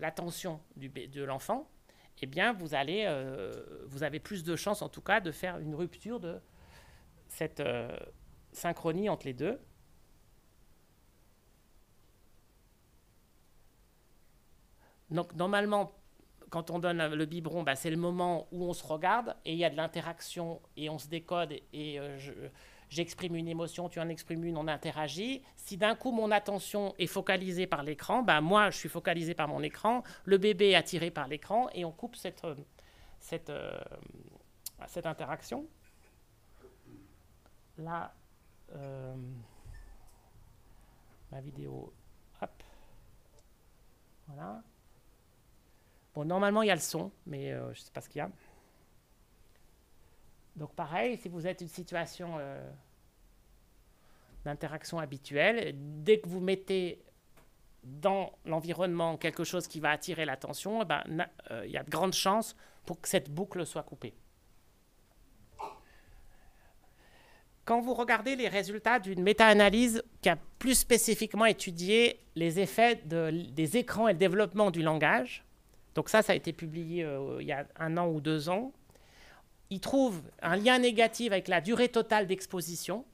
l'attention de l'enfant, eh bien, vous, allez, euh, vous avez plus de chances, en tout cas, de faire une rupture de cette euh, synchronie entre les deux. Donc, normalement, quand on donne le biberon, bah, c'est le moment où on se regarde et il y a de l'interaction et on se décode. Et, euh, je, j'exprime une émotion, tu en exprimes une, on interagit. Si d'un coup mon attention est focalisée par l'écran, ben, moi je suis focalisé par mon écran, le bébé est attiré par l'écran et on coupe cette, euh, euh, cette interaction. Là, euh, ma vidéo, hop, voilà. Bon, normalement il y a le son, mais euh, je ne sais pas ce qu'il y a. Donc pareil, si vous êtes une situation euh, d'interaction habituelle, dès que vous mettez dans l'environnement quelque chose qui va attirer l'attention, eh ben, euh, il ben, y a de grandes chances pour que cette boucle soit coupée. Quand vous regardez les résultats d'une méta-analyse qui a plus spécifiquement étudié les effets des écrans et le développement du langage, donc ça, ça a été publié euh, il y a un an ou deux ans, il trouve un lien négatif avec la durée totale d'exposition,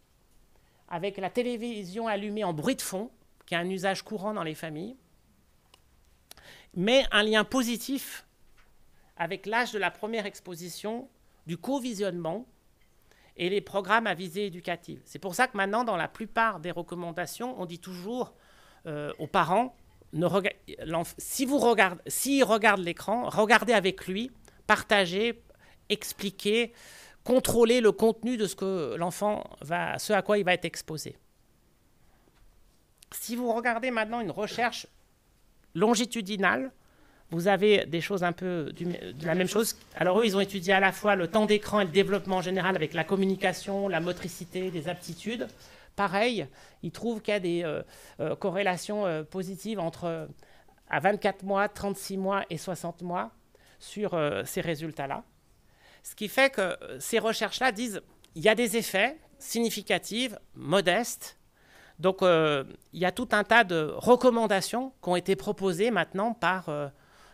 avec la télévision allumée en bruit de fond, qui est un usage courant dans les familles, mais un lien positif avec l'âge de la première exposition, du co-visionnement et les programmes à visée éducative. C'est pour ça que maintenant, dans la plupart des recommandations, on dit toujours euh, aux parents, ne si vous regardez, regarde l'écran, regardez avec lui, partagez expliquer, contrôler le contenu de ce que l'enfant va, ce à quoi il va être exposé. Si vous regardez maintenant une recherche longitudinale, vous avez des choses un peu de la même chose. Alors eux, ils ont étudié à la fois le temps d'écran et le développement général avec la communication, la motricité, les aptitudes. Pareil, ils trouvent qu'il y a des euh, euh, corrélations euh, positives entre à 24 mois, 36 mois et 60 mois sur ces résultats-là. Ce qui fait que euh, ces recherches-là disent il y a des effets significatifs, modestes. Donc euh, il y a tout un tas de recommandations qui ont été proposées maintenant par euh,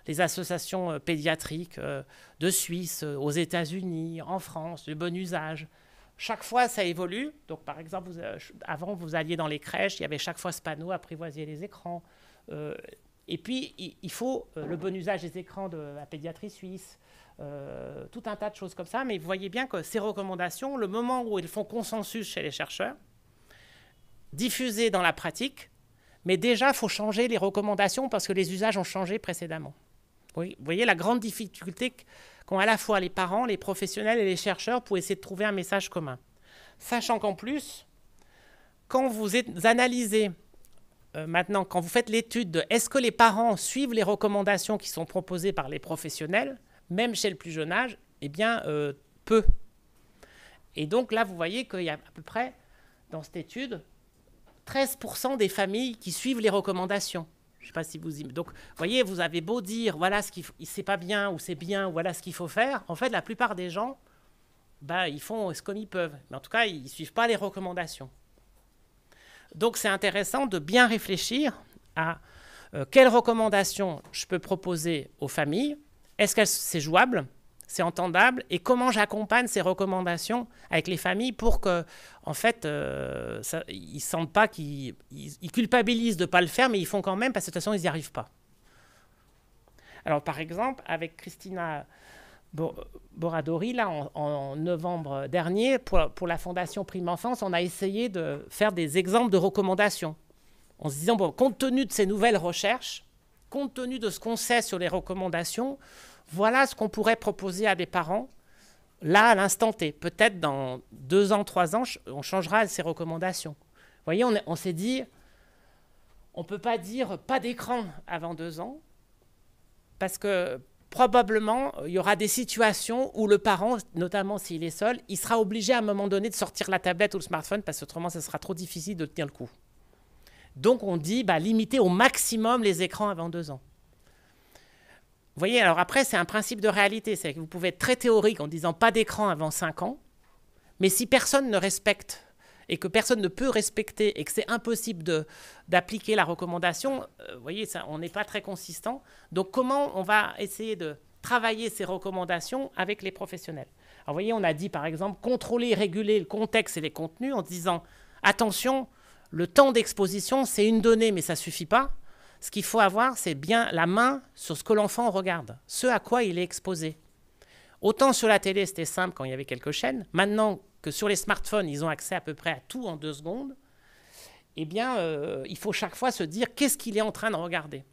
les associations pédiatriques de Suisse, aux États-Unis, en France, du bon usage. Chaque fois, ça évolue. Donc, par exemple, avant, vous alliez dans les crèches, il y avait chaque fois ce panneau Apprivoisez les écrans. et puis, il faut le bon usage des écrans de la pédiatrie suisse. Euh, tout un tas de choses comme ça. Mais vous voyez bien que ces recommandations, le moment où elles font consensus chez les chercheurs, diffusées dans la pratique, mais déjà, il faut changer les recommandations parce que les usages ont changé précédemment. vous voyez la grande difficulté qu'ont à la fois les parents, les professionnels et les chercheurs pour essayer de trouver un message commun. Sachant qu'en plus, quand vous analysez euh, maintenant, quand vous faites l'étude de est-ce que les parents suivent les recommandations qui sont proposées par les professionnels, même chez le plus jeune âge, eh bien, euh, peu. Et donc là, vous voyez qu'il y a à peu près, dans cette étude, 13% des familles qui suivent les recommandations. Je ne sais pas si vous y... Donc, voyez, vous avez beau dire, voilà ce qui... ne C'est pas bien, ou c'est bien, ou voilà ce qu'il faut faire. En fait, la plupart des gens, bah, ils font ce qu'ils peuvent. Mais en tout cas, ils ne suivent pas les recommandations. Donc, c'est intéressant de bien réfléchir à euh, quelles recommandations je peux proposer aux familles est-ce que c'est jouable c'est entendable et comment j'accompagne ces recommandations avec les familles pour que en fait euh, ils sentent pas qu'ils ils, culpabilisent de pas le faire mais ils font quand même parce que de toute façon ils n'y arrivent pas. Alors par exemple avec Christina Boradori là en, novembre dernier pour, la fondation Prime Enfance on a essayé de faire des exemples de recommandations en se disant bon compte tenu de ces nouvelles recherches compte tenu de ce qu'on sait sur les recommandations, voilà ce qu'on pourrait proposer à des parents là, à l'instant T. Peut-être dans deux ans, trois ans, on changera ces recommandations. Vous voyez, on, s'est dit, on ne peut pas dire pas d'écran avant deux ans, parce que probablement, il y aura des situations où le parent, notamment s'il est seul, il sera obligé à un moment donné de sortir la tablette ou le smartphone, parce que autrement, ce sera trop difficile de tenir le coup. Donc on dit bah, limiter au maximum les écrans avant deux ans. Vous voyez, alors après, c'est un principe de réalité. C'est que vous pouvez être très théorique en disant pas d'écran avant cinq ans, mais si personne ne respecte et que personne ne peut respecter et que c'est impossible d'appliquer la recommandation, euh, vous voyez, ça, on n'est pas très consistant. Donc comment on va essayer de travailler ces recommandations avec les professionnels Alors vous voyez, on a dit par exemple contrôler réguler le contexte et les contenus en disant attention, le temps d'exposition, c'est une donnée, mais ça ne suffit pas. Ce qu'il faut avoir, c'est bien la main sur ce que l'enfant regarde, ce à quoi il est exposé. Autant sur la télé, c'était simple quand il y avait quelques chaînes. Maintenant que sur les smartphones, ils ont accès à peu près à tout en deux secondes, eh bien, euh, il faut chaque fois se dire qu'est-ce qu'il est en train de regarder.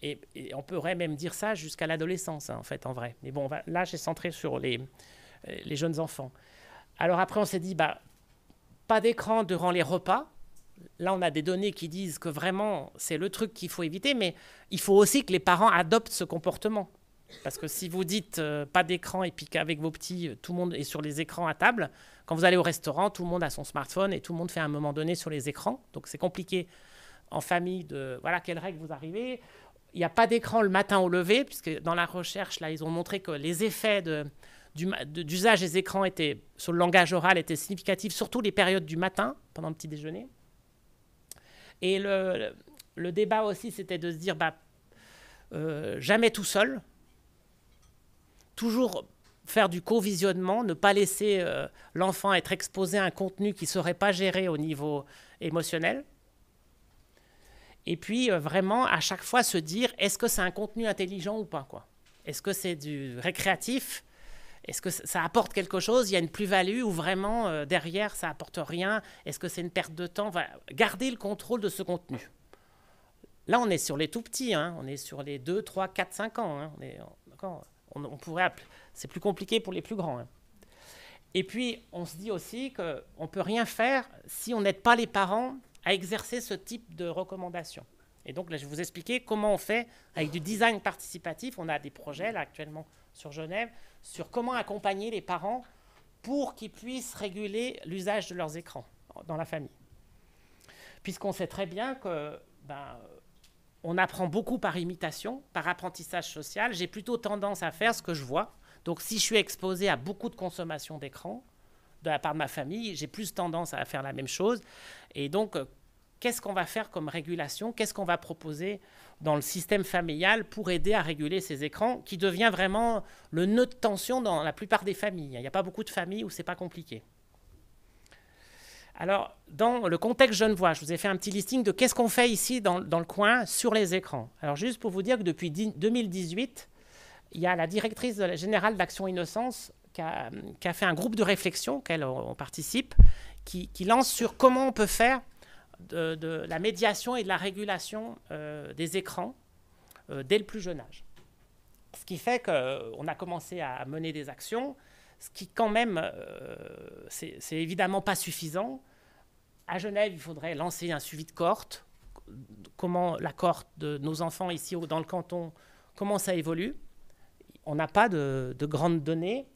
Et, on pourrait même dire ça jusqu'à l'adolescence, hein, en fait, en vrai. Mais bon, là, j'ai centré sur euh, les, jeunes enfants. Alors après, on s'est dit, bah, d'écran durant les repas. Là, on a des données qui disent que vraiment, c'est le truc qu'il faut éviter, mais il faut aussi que les parents adoptent ce comportement. Parce que si vous dites euh, pas d'écran et puis qu'avec vos petits, euh, tout le monde est sur les écrans à table, quand vous allez au restaurant, tout le monde a son smartphone et tout le monde fait un moment donné sur les écrans. Donc c'est compliqué en famille de voilà quelle règle vous arrivez. Il n'y a pas d'écran le matin au lever, puisque dans la recherche, là, ils ont montré que les effets de, d'usage des écrans était, sur le langage oral était significatif, surtout les périodes du matin, pendant le petit déjeuner. Et le, débat aussi, c'était de se dire, bah, euh, jamais tout seul, toujours faire du co-visionnement, ne pas laisser euh, l'enfant être exposé à un contenu qui ne serait pas géré au niveau émotionnel. Et puis, euh, vraiment, à chaque fois, se dire, est-ce que c'est un contenu intelligent ou pas quoi Est-ce que c'est du récréatif est-ce que ça apporte quelque chose Il y a une plus-value ou vraiment euh, derrière ça apporte rien Est-ce que c'est une perte de temps Garder le contrôle de ce contenu. Là, on est sur les tout petits, hein. on est sur les 2, 3, 4, 5 ans. Hein. On, pourrait C'est plus compliqué pour les plus grands. Hein. Et puis, on se dit aussi qu'on ne peut rien faire si on n'aide pas les parents à exercer ce type de recommandation. Et donc, là, je vais vous expliquer comment on fait avec du design participatif. On a des projets là, actuellement sur Genève, sur comment accompagner les parents pour qu'ils puissent réguler l'usage de leurs écrans dans la famille. Puisqu'on sait très bien que ben, on apprend beaucoup par imitation, par apprentissage social. J'ai plutôt tendance à faire ce que je vois. Donc si je suis exposé à beaucoup de consommation d'écran de la part de ma famille, j'ai plus tendance à faire la même chose. Et donc, euh, qu'est-ce qu'on va faire comme régulation Qu'est-ce qu'on va proposer dans le système familial pour aider à réguler ces écrans, qui devient vraiment le nœud de tension dans la plupart des familles. Il n'y a pas beaucoup de familles où c'est pas compliqué. Alors, dans le contexte genevois, je vous ai fait un petit listing de qu'est-ce qu'on fait ici dans, dans, le coin sur les écrans. Alors, juste pour vous dire que depuis 2018, il y a la directrice de la générale d'Action Innocence qui a, fait un groupe de réflexion, auquel on participe, qui, qui lance sur comment on peut faire de, la médiation et de la régulation euh, des écrans euh, dès le plus jeune âge. Ce qui fait qu'on euh, a commencé à mener des actions, ce qui quand même, c'est évidemment pas suffisant. À Genève, il faudrait lancer un suivi de cohorte, comment la cohorte de nos enfants ici ou dans le canton, comment ça évolue. On n'a pas de grandes données.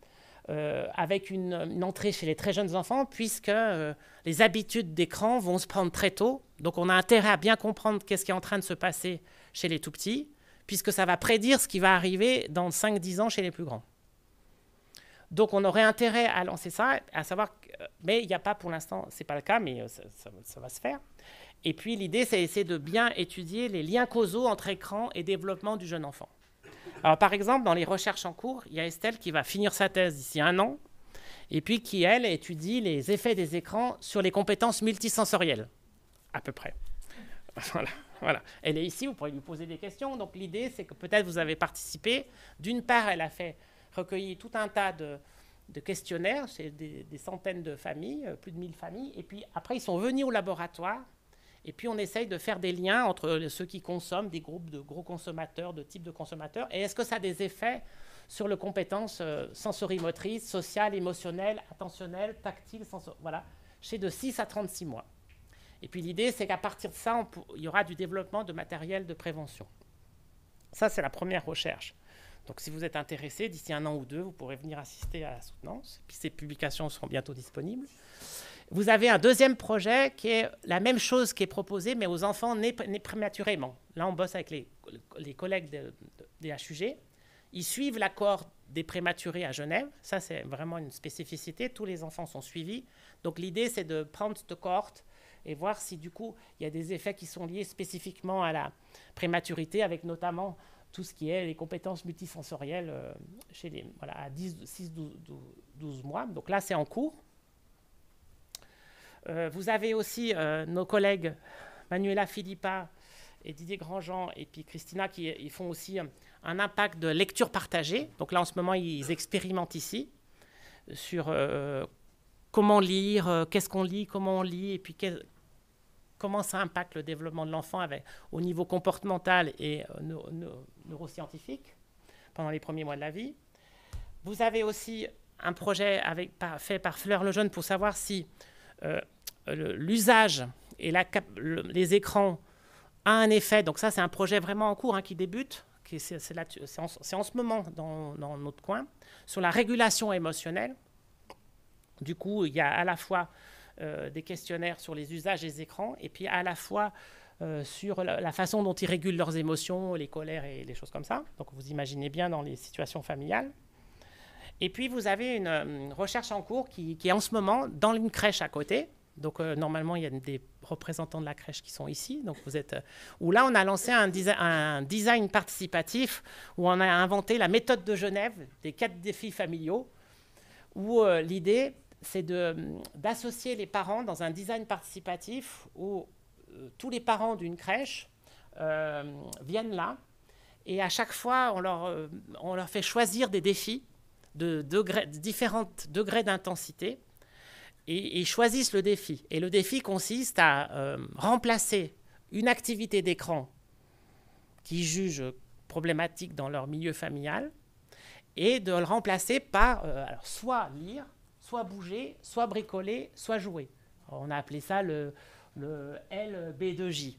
Euh, avec une, entrée chez les très jeunes enfants, puisque euh, les habitudes d'écran vont se prendre très tôt. Donc on a intérêt à bien comprendre qu'est-ce qui est en train de se passer chez les tout-petits, puisque ça va prédire ce qui va arriver dans 5-10 ans chez les plus grands. Donc on aurait intérêt à lancer ça, à savoir, euh, mais il n'y a pas pour l'instant, ce n'est pas le cas, mais ça, ça va se faire. Et puis l'idée, c'est essayer de bien étudier les liens causaux entre écran et développement du jeune enfant par exemple, dans les recherches en cours, il y a Estelle qui va finir sa thèse d'ici un an, et puis qui, elle, étudie les effets des écrans sur les compétences multisensorielles, à peu près. voilà. Elle est ici, vous pourrez lui poser des questions. Donc l'idée, c'est que peut-être vous avez participé. D'une part, elle a fait recueillir tout un tas de, de questionnaires chez des, des, centaines de familles, euh, plus de 1000 familles. Et puis après, ils sont venus au laboratoire et puis on essaye de faire des liens entre ceux qui consomment, des groupes de gros consommateurs, de types de consommateurs, et est-ce que ça a des effets sur les compétences euh, sensorimotrices, sociales, émotionnelles, attentionnelles, tactiles, voilà, chez de 6 à 36 mois. Et puis l'idée, c'est qu'à partir de ça, il y aura du développement de matériel de prévention. Ça, c'est la première recherche. Donc si vous êtes intéressé, d'ici un an ou deux, vous pourrez venir assister à la soutenance. puis ces publications seront bientôt disponibles. Vous avez un deuxième projet qui est la même chose qui est proposée, mais aux enfants nés, prématurément. Là, on bosse avec les, collègues de, des HUG. Ils suivent l'accord des prématurés à Genève. Ça, c'est vraiment une spécificité. Tous les enfants sont suivis. Donc, l'idée, c'est de prendre cette cohorte et voir si, du coup, il y a des effets qui sont liés spécifiquement à la prématurité, avec notamment tout ce qui est les compétences multisensorielles euh, chez les, voilà, à 10, 6, 12 mois. Donc là, c'est en cours. Euh, vous avez aussi euh, nos collègues Manuela Filippa et Didier Grandjean et puis Christina qui ils font aussi un impact de lecture partagée. Donc là, en ce moment, ils expérimentent ici sur euh, comment lire, qu'est-ce qu'on lit, comment on lit, et puis comment ça impacte le développement de l'enfant avec, au niveau comportemental et neuroscientifique pendant les premiers mois de la vie. Vous avez aussi un projet avec, fait par Fleur Lejeune pour savoir si euh, l'usage et la les écrans a un effet. Donc ça, c'est un projet vraiment en cours hein, qui débute. C'est en, en, ce moment dans, notre coin, sur la régulation émotionnelle. Du coup, il y a à la fois euh, des questionnaires sur les usages des écrans et puis à la fois euh, sur la, façon dont ils régulent leurs émotions, les colères et les choses comme ça. Donc vous imaginez bien dans les situations familiales. Et puis vous avez une, recherche en cours qui, qui, est en ce moment dans une crèche à côté, donc euh, normalement, il y a des représentants de la crèche qui sont ici. Donc vous êtes euh, ou où là, on a lancé un, design participatif où on a inventé la méthode de Genève des quatre défis familiaux, où euh, l'idée c'est d'associer les parents dans un design participatif où tous les parents d'une crèche viennent là et à chaque fois on leur, on leur fait choisir des défis de, de différents degrés d'intensité ils choisissent le défi. Et le défi consiste à euh, remplacer une activité d'écran qu'ils jugent problématique dans leur milieu familial et de le remplacer par euh, soit lire, soit bouger, soit bricoler, soit jouer. on a appelé ça le, LB2J.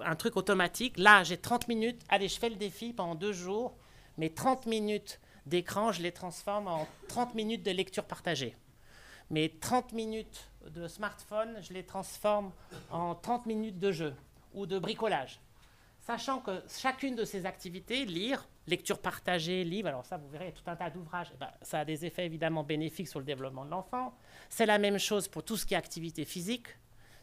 un truc automatique. Là, j'ai 30 minutes. Allez, je fais le défi pendant deux jours. Mes 30 minutes d'écran, je les transforme en 30 minutes de lecture partagée mes 30 minutes de smartphone, je les transforme en 30 minutes de jeu ou de bricolage. Sachant que chacune de ces activités, lire, lecture partagée, livre, alors ça vous verrez, il y a tout un tas d'ouvrages, eh ben, ça a des effets évidemment bénéfiques sur le développement de l'enfant. C'est la même chose pour tout ce qui est activité physique,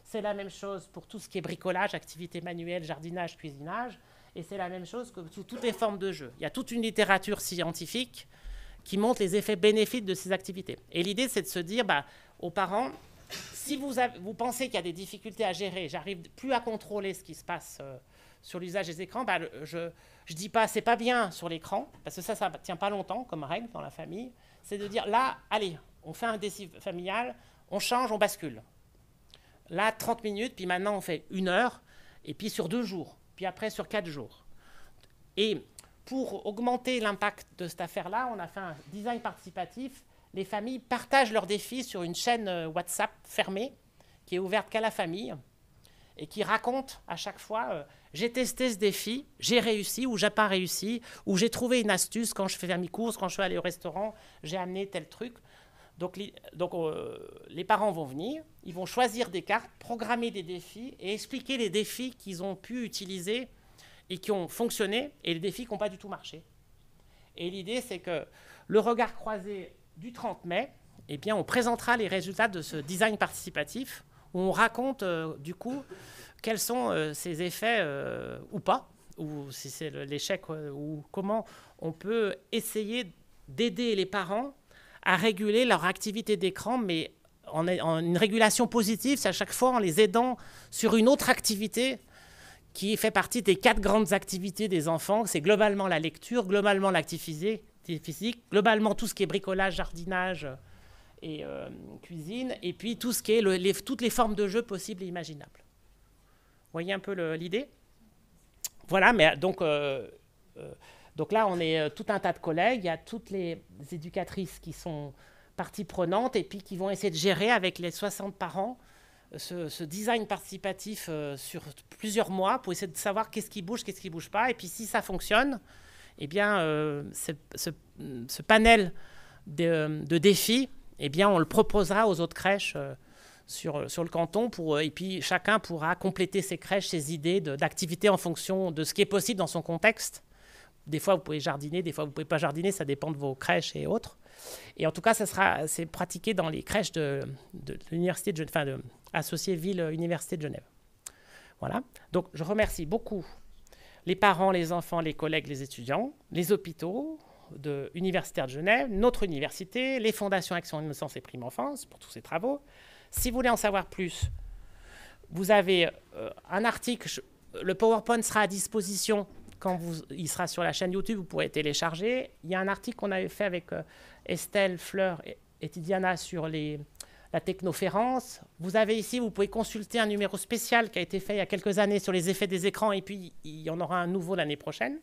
c'est la même chose pour tout ce qui est bricolage, activité manuelle, jardinage, cuisinage, et c'est la même chose que toutes les formes de jeu. Il y a toute une littérature scientifique qui montrent les effets bénéfiques de ces activités. Et l'idée, c'est de se dire bah, aux parents, si vous, vous pensez qu'il y a des difficultés à gérer, j'arrive plus à contrôler ce qui se passe euh, sur l'usage des écrans, bah, je ne dis pas c'est pas bien sur l'écran, parce que ça, ça ne tient pas longtemps comme règle dans la famille, c'est de dire là, allez, on fait un défi familial, on change, on bascule. Là, 30 minutes, puis maintenant on fait une heure, et puis sur deux jours, puis après sur quatre jours. Et pour augmenter l'impact de cette affaire-là, on a fait un design participatif. Les familles partagent leurs défis sur une chaîne euh, WhatsApp fermée, qui est ouverte qu'à la famille, et qui raconte à chaque fois euh, j'ai testé ce défi, j'ai réussi ou j'ai pas réussi, ou j'ai trouvé une astuce quand je fais mes courses, quand je suis allé au restaurant, j'ai amené tel truc. Donc, euh, les parents vont venir, ils vont choisir des cartes, programmer des défis et expliquer les défis qu'ils ont pu utiliser et qui ont fonctionné, et les défis qui n'ont pas du tout marché. Et l'idée, c'est que le regard croisé du 30 mai, eh bien, on présentera les résultats de ce design participatif, où on raconte euh, du coup quels sont ces euh, effets euh, ou pas, ou si c'est l'échec, ou comment on peut essayer d'aider les parents à réguler leur activité d'écran, mais en, une régulation positive, c'est à chaque fois en les aidant sur une autre activité qui fait partie des quatre grandes activités des enfants. C'est globalement la lecture, globalement l'activité physique, globalement tout ce qui est bricolage, jardinage euh, et euh, cuisine, et puis tout ce qui est toutes les formes de jeux possibles et imaginables. Vous voyez un peu l'idée Voilà, mais euh, donc, donc là, on est tout un tas de collègues, il y a toutes les éducatrices qui sont partie prenante et puis qui vont essayer de gérer avec les 60 parents ce, design participatif euh, sur plusieurs mois pour essayer de savoir qu'est-ce qui bouge, qu'est-ce qui bouge pas. Et puis si ça fonctionne, eh bien, euh, ce, panel de, défis, eh bien, on le proposera aux autres crèches euh, sur, sur le canton. Pour, et puis chacun pourra compléter ses crèches, ses idées d'activités en fonction de ce qui est possible dans son contexte. Des fois, vous pouvez jardiner, des fois, vous ne pouvez pas jardiner, ça dépend de vos crèches et autres. Et en tout cas, ça sera, c'est pratiqué dans les crèches de, de l'université de, enfin de, associé Ville-Université de Genève. Voilà. Donc, je remercie beaucoup les parents, les enfants, les collègues, les étudiants, les hôpitaux de Universitaire de Genève, notre université, les fondations Action Innocence et Prime Enfance pour tous ces travaux. Si vous voulez en savoir plus, vous avez euh, un article, le PowerPoint sera à disposition quand vous, il sera sur la chaîne YouTube, vous pourrez télécharger. Il y a un article qu'on avait fait avec euh, Estelle, Fleur et Tidiana sur les la technoférence. Vous avez ici, vous pouvez consulter un numéro spécial qui a été fait il y a quelques années sur les effets des écrans, et puis il y en aura un nouveau l'année prochaine.